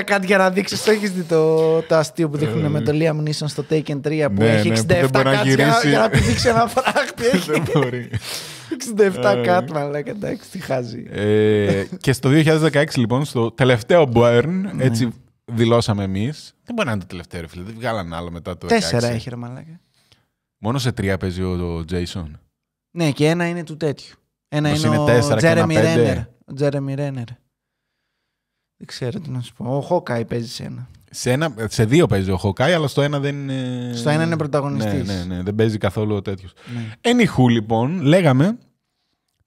63 κάτι για να δείξεις. Το έχεις δει το, αστείο που δείχνουν ε, με το Liam Neeson στο Taken 3 που ναι, έχει 67 ναι, κάτι για να του δείξει ένα φράχτη. Δεν μπορεί. 67 κάτ, μαλάκα, εντάξει, τι χάζει. Ε, και στο 2016, λοιπόν, στο τελευταίο Burn, ναι. έτσι δηλώσαμε εμείς. Δεν μπορεί να είναι το τελευταίο, φίλε. Δεν βγάλανε άλλο μετά το Τέσσερα έχει, ρε μαλάκα. Μόνο σε τρία παίζει ο Jason. Ναι, και ένα είναι του τέτοιου. Ένα Όπως είναι, είναι ο Τζέρεμι Ρένερ. Ο Τζέρεμι Ρένερ. Δεν ξέρω τι να σου πω. Ο Χόκαϊ παίζει σε ένα. Σε, ένα, σε δύο παίζει ο Χοκάι, αλλά στο ένα δεν είναι. Στο ένα είναι πρωταγωνιστής. Ναι, ναι, ναι, δεν παίζει καθόλου ο τέτοιος. Ναι. λοιπόν, λέγαμε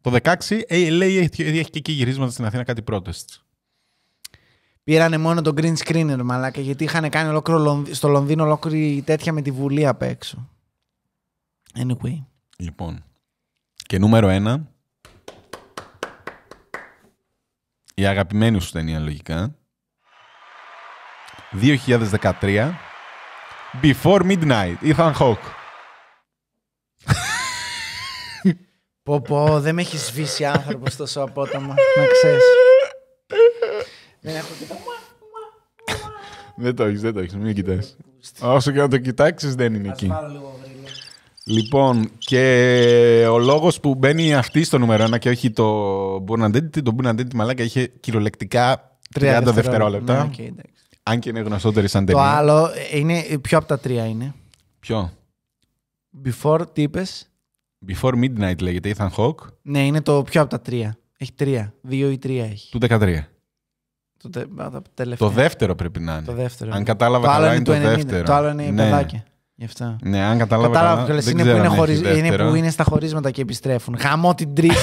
το 16 ε, λέει έχει, έχει και εκεί γυρίσματα στην Αθήνα κάτι protest. Πήρανε μόνο τον green screener, μαλάκα, γιατί είχαν κάνει ολόκληρο, στο Λονδίνο ολόκληρη τέτοια με τη Βουλή απ' έξω. Anyway. Λοιπόν. Και νούμερο ένα. Η αγαπημένη σου ταινία, λογικά. 2013. Before Midnight, Ethan Hawke. Πω πω, δεν με έχεις σβήσει άνθρωπος τόσο απότομα, να ξέρεις. δεν έχω κοιτάξει. δεν το έχεις, δεν το έχεις, μην κοιτά. Όσο και να το κοιτάξεις, δεν είναι εκεί. Λοιπόν, και ο λόγος που μπαίνει αυτή στο νούμερο 1 και όχι το να το Μπουρναντέντι μαλάκα είχε κυριολεκτικά 30 δευτερόλεπτα. Ναι, αν και είναι γνωστότερη σαν ταινία. Το άλλο ε, είναι, ποιο από τα τρία είναι. Ποιο. Before, τι είπες. Before Midnight λέγεται, Ethan Hawk. Ναι, είναι το πιο από τα τρία. Έχει τρία. Δύο ή τρία έχει. Του 13. Το, τε, το δεύτερο πρέπει να είναι. Το δεύτερο. Αν ναι. κατάλαβα το καλά είναι το, δεύτερο. Το άλλο είναι ναι. παιδάκια. Γι' αυτό. Ναι, αν κατάλαβα Κατάλαβα, καλά, είναι, που είναι, χωρίς, είναι που είναι στα χωρίσματα και επιστρέφουν. Χαμώ την τρίτη.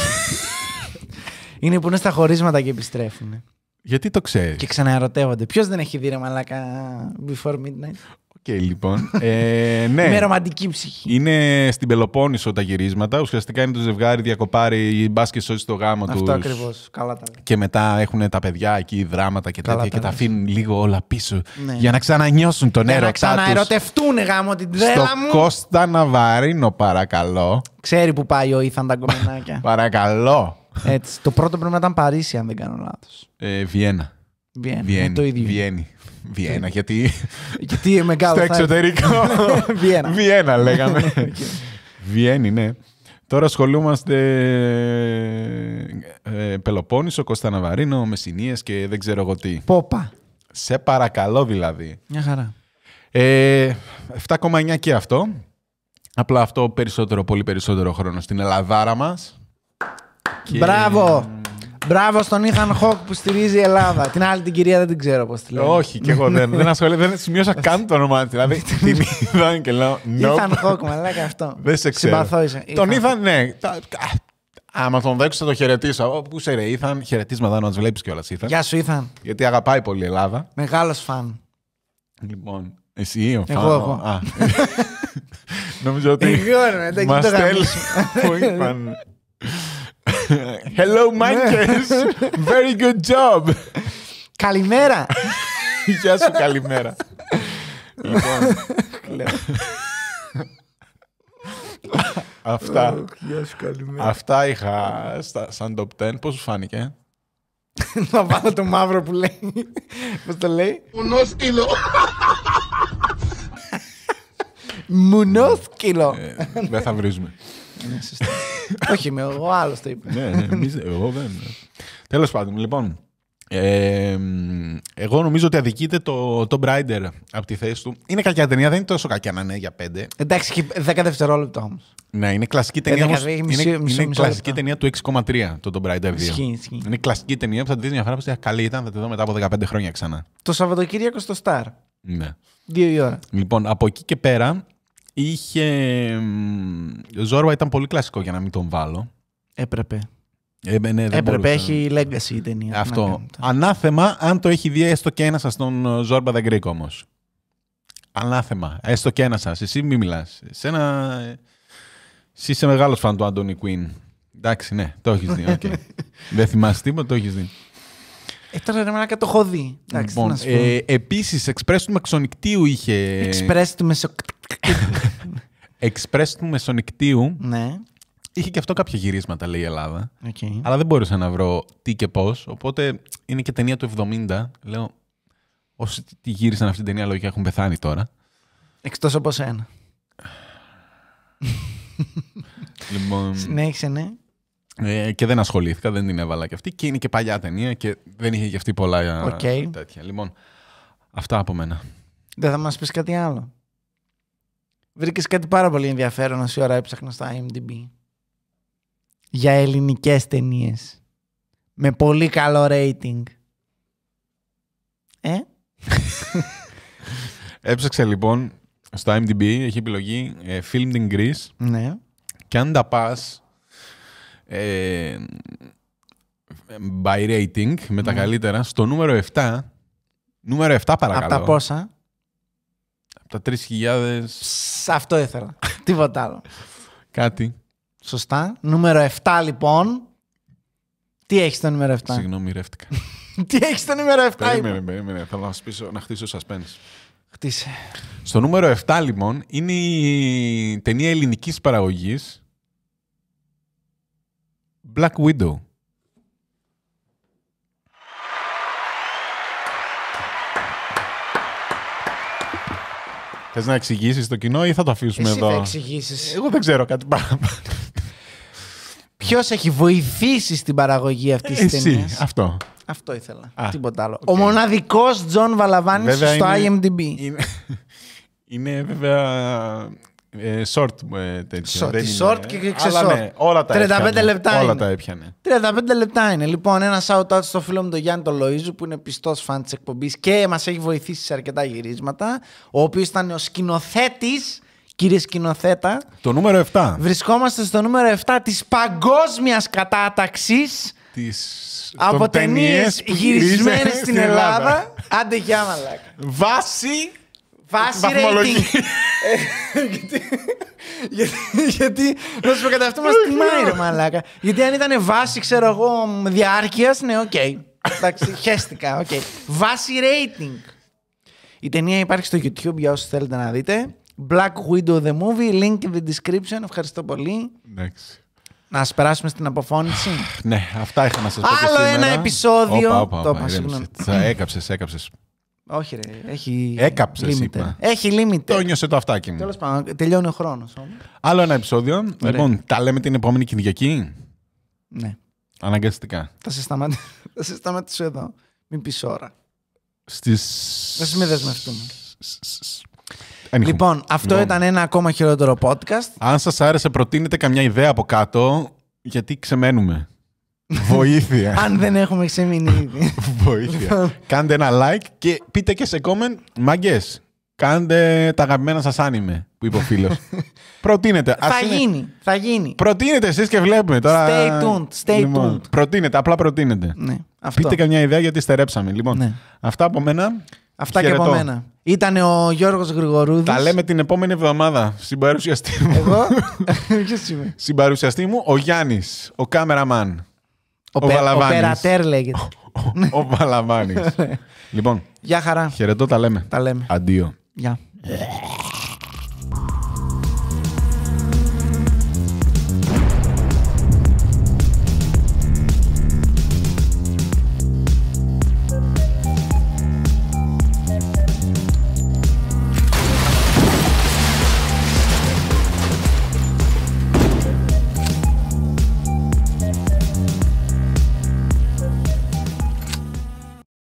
είναι που είναι στα χωρίσματα και επιστρέφουν. Γιατί το ξέρεις. Και ξαναερωτεύονται. Ποιος δεν έχει δει ρε μαλάκα before midnight. Okay, λοιπόν. Ε, ναι. Με ρομαντική ψυχή. Είναι στην Πελοπόννησο τα γυρίσματα. Ουσιαστικά είναι το ζευγάρι διακοπάρει μπα και σώσει στο γάμο του. Αυτό ακριβώς. Καλά τα Και μετά έχουν τα παιδιά εκεί δράματα και τέτοια τα και τα αφήνουν λίγο όλα πίσω. Ναι. Για να ξανανιώσουν τον έρωτά Για να ξαναερωτευτούν γάμο την τρέλα μου. Στο Κώστα Ναβαρίνο, παρακαλώ. Ξέρει που πάει ο Ήθαν τα κομμενάκια. παρακαλώ. Έτσι. Το πρώτο πρέπει να ήταν Παρίσι, αν δεν κάνω λάθος. Ε, Βιέννη. Βιέννη. Βιέννα, γιατί. γιατί μεγάλο. Στο εξωτερικό. Βιέννα. Βιέννα, λέγαμε. Βιέννη, ναι. Τώρα ασχολούμαστε ε, Πελοπόννησο, Κωνσταναβαρίνο, Μεσσηνίες και δεν ξέρω εγώ τι. Πόπα. Σε παρακαλώ δηλαδή. Μια χαρά. 7,9 ε, και αυτό. Απλά αυτό περισσότερο, πολύ περισσότερο χρόνο στην Ελλαδάρα μας. Μπράβο! Μπράβο στον Ιχαν Χοκ που στηρίζει η Ελλάδα. την άλλη την κυρία δεν την ξέρω πώς τη λέω. Όχι, και εγώ δεν. δεν ασχολούμαι, δεν σημείωσα καν το όνομά της. Δηλαδή την είδα και λέω. Ιχαν Χοκ, μαλάκα αυτό. Δεν σε ξέρω. Συμπαθώ είσαι. Τον Ethan, ναι. Άμα τον δέξω, θα το χαιρετήσω. Πού είσαι, ρε, Ιθαν, χαιρετίσματα να τους βλέπεις κιόλας. Γεια σου, Ethan. Γιατί αγαπάει πολύ η Ελλάδα. Μεγάλος φαν. Λοιπόν, εσύ ή ο φαν. Εγώ, εγώ. Νομίζω ότι. Εγώ, ναι, δεν Hello, ναι. mankers! Very good job. Καλημέρα. Γεια σου, καλημέρα. Λοιπόν. Αυτά. Γεια σου, καλημέρα. Αυτά είχα σαν top 10. Πώς σου φάνηκε. Να βάλω το μαύρο που λέει. Πώς το λέει. Μουνόσκυλο. Μουνόσκυλο. Ε, δεν θα βρίζουμε. Ναι, Όχι, είμαι εγώ, άλλος το είπε. Ναι, ναι εγώ δεν. Ναι. Τέλος πάντων, λοιπόν. εγώ νομίζω ότι αδικείται το, το Brider από τη θέση του. Είναι κακιά ταινία, δεν είναι τόσο κακιά να είναι για πέντε. Εντάξει, και δέκα δευτερόλεπτα όμως. Ναι, είναι κλασική ταινία. Όμως, μισή, είναι, είναι κλασική ταινία του 6,3 το Τον Brider 2. Ισχύει, Είναι κλασική ταινία που θα τη δεις μια φορά που θα καλή ήταν, θα τη δω μετά από 15 χρόνια ξανά. Το Σαββατοκύριακο στο Στάρ. Ναι. Δύο η ώρα. Λοιπόν, από εκεί και πέρα Είχε. Ζόρβα ήταν πολύ κλασικό για να μην τον βάλω. Έπρεπε. Ε, ναι, Έπρεπε, έχει legacy η ταινία. Αυτό. Ανάθεμα, αν το έχει δει έστω και ένας σας τον ε, Ζόρμπα The Greek όμως. Ανάθεμα, έστω και ένας σας. Εσύ μη μιλάς. Εσένα... Εσύ είσαι μεγάλος φαν του Άντωνι Κουίν. Εντάξει, ναι, το έχεις δει. δεν θυμάσαι τίποτα, το έχεις δει. Ε, τώρα ρε το έχω δει. Εντάξει, λοιπόν, ε, Επίσης, Express του Μεξονικτίου είχε... του Express του Μεσονικτίου. Ναι. Είχε και αυτό κάποια γυρίσματα, λέει η Ελλάδα. Okay. Αλλά δεν μπορούσα να βρω τι και πώς. Οπότε είναι και ταινία του 70. Λέω, όσοι τη γύρισαν αυτή την ταινία, λογικά έχουν πεθάνει τώρα. Εκτός από σένα. λοιπόν, Συνέχισε, ναι. Ε, και δεν ασχολήθηκα, δεν την έβαλα και αυτή. Και είναι και παλιά ταινία και δεν είχε και αυτή πολλά ε, τέτοια. Λοιπόν, αυτά από μένα. Δεν θα μας πεις κάτι άλλο. Βρήκες κάτι πάρα πολύ ενδιαφέρον όση ώρα έψαχνα στα IMDb για ελληνικές ταινίες. με πολύ καλό rating. Ε? Έψαξε λοιπόν στο IMDb, έχει επιλογή ε, Filmed in Greece. Ναι. Και αν τα πας. Ε, by rating, με τα ναι. καλύτερα, στο νούμερο 7, νούμερο 7 παρακαλώ. Από τα πόσα? τα 3.000. Αυτό ήθελα. Τίποτα άλλο. Κάτι. Σωστά. Νούμερο 7 λοιπόν. Τι έχεις το νούμερο 7. Συγγνώμη, ρεύτηκα. Τι έχεις το νούμερο 7. Περίμενε, λοιπόν? περίμενε. Θέλω να, σπίσω, να χτίσω πέντε. Χτίσε. Στο νούμερο 7 λοιπόν είναι η ταινία ελληνικής παραγωγής Black Widow. Θες να εξηγήσεις το κοινό ή θα το αφήσουμε Εσύ εδώ. Θα εξηγήσεις. Εγώ δεν ξέρω κάτι παραπάνω. Ποιος έχει βοηθήσει στην παραγωγή αυτής της στιγμή. Αυτό. Αυτό ήθελα. Α, Τίποτα άλλο. Ο μοναδικός Τζον Βαλαβάνης στο IMDb. είναι βέβαια Σορτ ε, short ε, τέτοιο. Short, και ξεσορτ. Ναι, όλα τα 35 έπιανε, λεπτά όλα τα έπιανε. 35 λεπτά είναι. Λοιπόν, ένα shout-out στο φίλο μου τον Γιάννη τον Λοίζου που είναι πιστός φαν της εκπομπής και μας έχει βοηθήσει σε αρκετά γυρίσματα. Ο οποίος ήταν ο σκηνοθέτης. Κύριε σκηνοθέτα. Το νούμερο 7. Βρισκόμαστε στο νούμερο 7 της παγκόσμιας κατάταξης, τις... από ταινίε γυρισμένες στην Ελλάδα. Ελλάδα. Άντε γεια μαλάκα. Βάση Βάση rating. Ε, γιατί, γιατί, να σου πω κατά αυτό μας τιμάει ρε μαλάκα. Γιατί αν ήταν βάση, ξέρω εγώ, διάρκειας, ναι, οκ. Εντάξει, χαίστηκα, οκ. Βάση rating. Η ταινία υπάρχει στο YouTube για όσους θέλετε να δείτε. Black Widow the movie, link in the description. Ευχαριστώ πολύ. Εντάξει. Να σας περάσουμε στην αποφώνηση. ναι, αυτά είχα να σας πω Άλλο ένα επεισόδιο. Όπα, όπα, το έκαψες, έκαψες. Όχι, ρε. Έχει. Έκαψες. Έχει limit. Το νιώσε το αυτάκι μου. Τέλος πάντων, τελειώνει ο χρόνος. Άλλο ένα επεισόδιο. Λοιπόν, τα λέμε την επόμενη Κυριακή. Ναι. Αναγκαστικά. Θα σε, σταμα... θα σε σταματήσω εδώ. Μην πεις ώρα. Στις. Δεν με δεσμευτούμε. Λοιπόν, αυτό λοιπόν. ήταν ένα ακόμα χειρότερο podcast. Αν σας άρεσε, προτείνετε καμιά ιδέα από κάτω, γιατί ξεμένουμε. Βοήθεια. Αν δεν έχουμε ξεμείνει ήδη. Βοήθεια. Κάντε ένα like και πείτε και σε comment μαγκέ. Κάντε τα αγαπημένα σας άνιμε που είπε ο φίλος. Προτείνετε. Θα γίνει. Θα γίνει. Προτείνετε εσείς και βλέπουμε τώρα. Stay tuned. Stay λοιπόν, tuned. Προτείνετε. Απλά προτείνετε. Ναι, Πείτε καμιά ιδέα γιατί στερέψαμε. Λοιπόν, ναι. αυτά από μένα. Αυτά και από Ήταν ο Γιώργος Γρηγορούδης. Τα λέμε την επόμενη εβδομάδα. Συμπαρουσιαστή μου. Εγώ. Ποιος Συμπαρουσιαστή μου, ο Γιάννης, ο κάμεραμαν. Ο, ο, Περατέρ λέγεται. Ο, ο λοιπόν, Γεια χαρά. Χαιρετώ, τα λέμε. Τα λέμε. Αντίο. Γεια.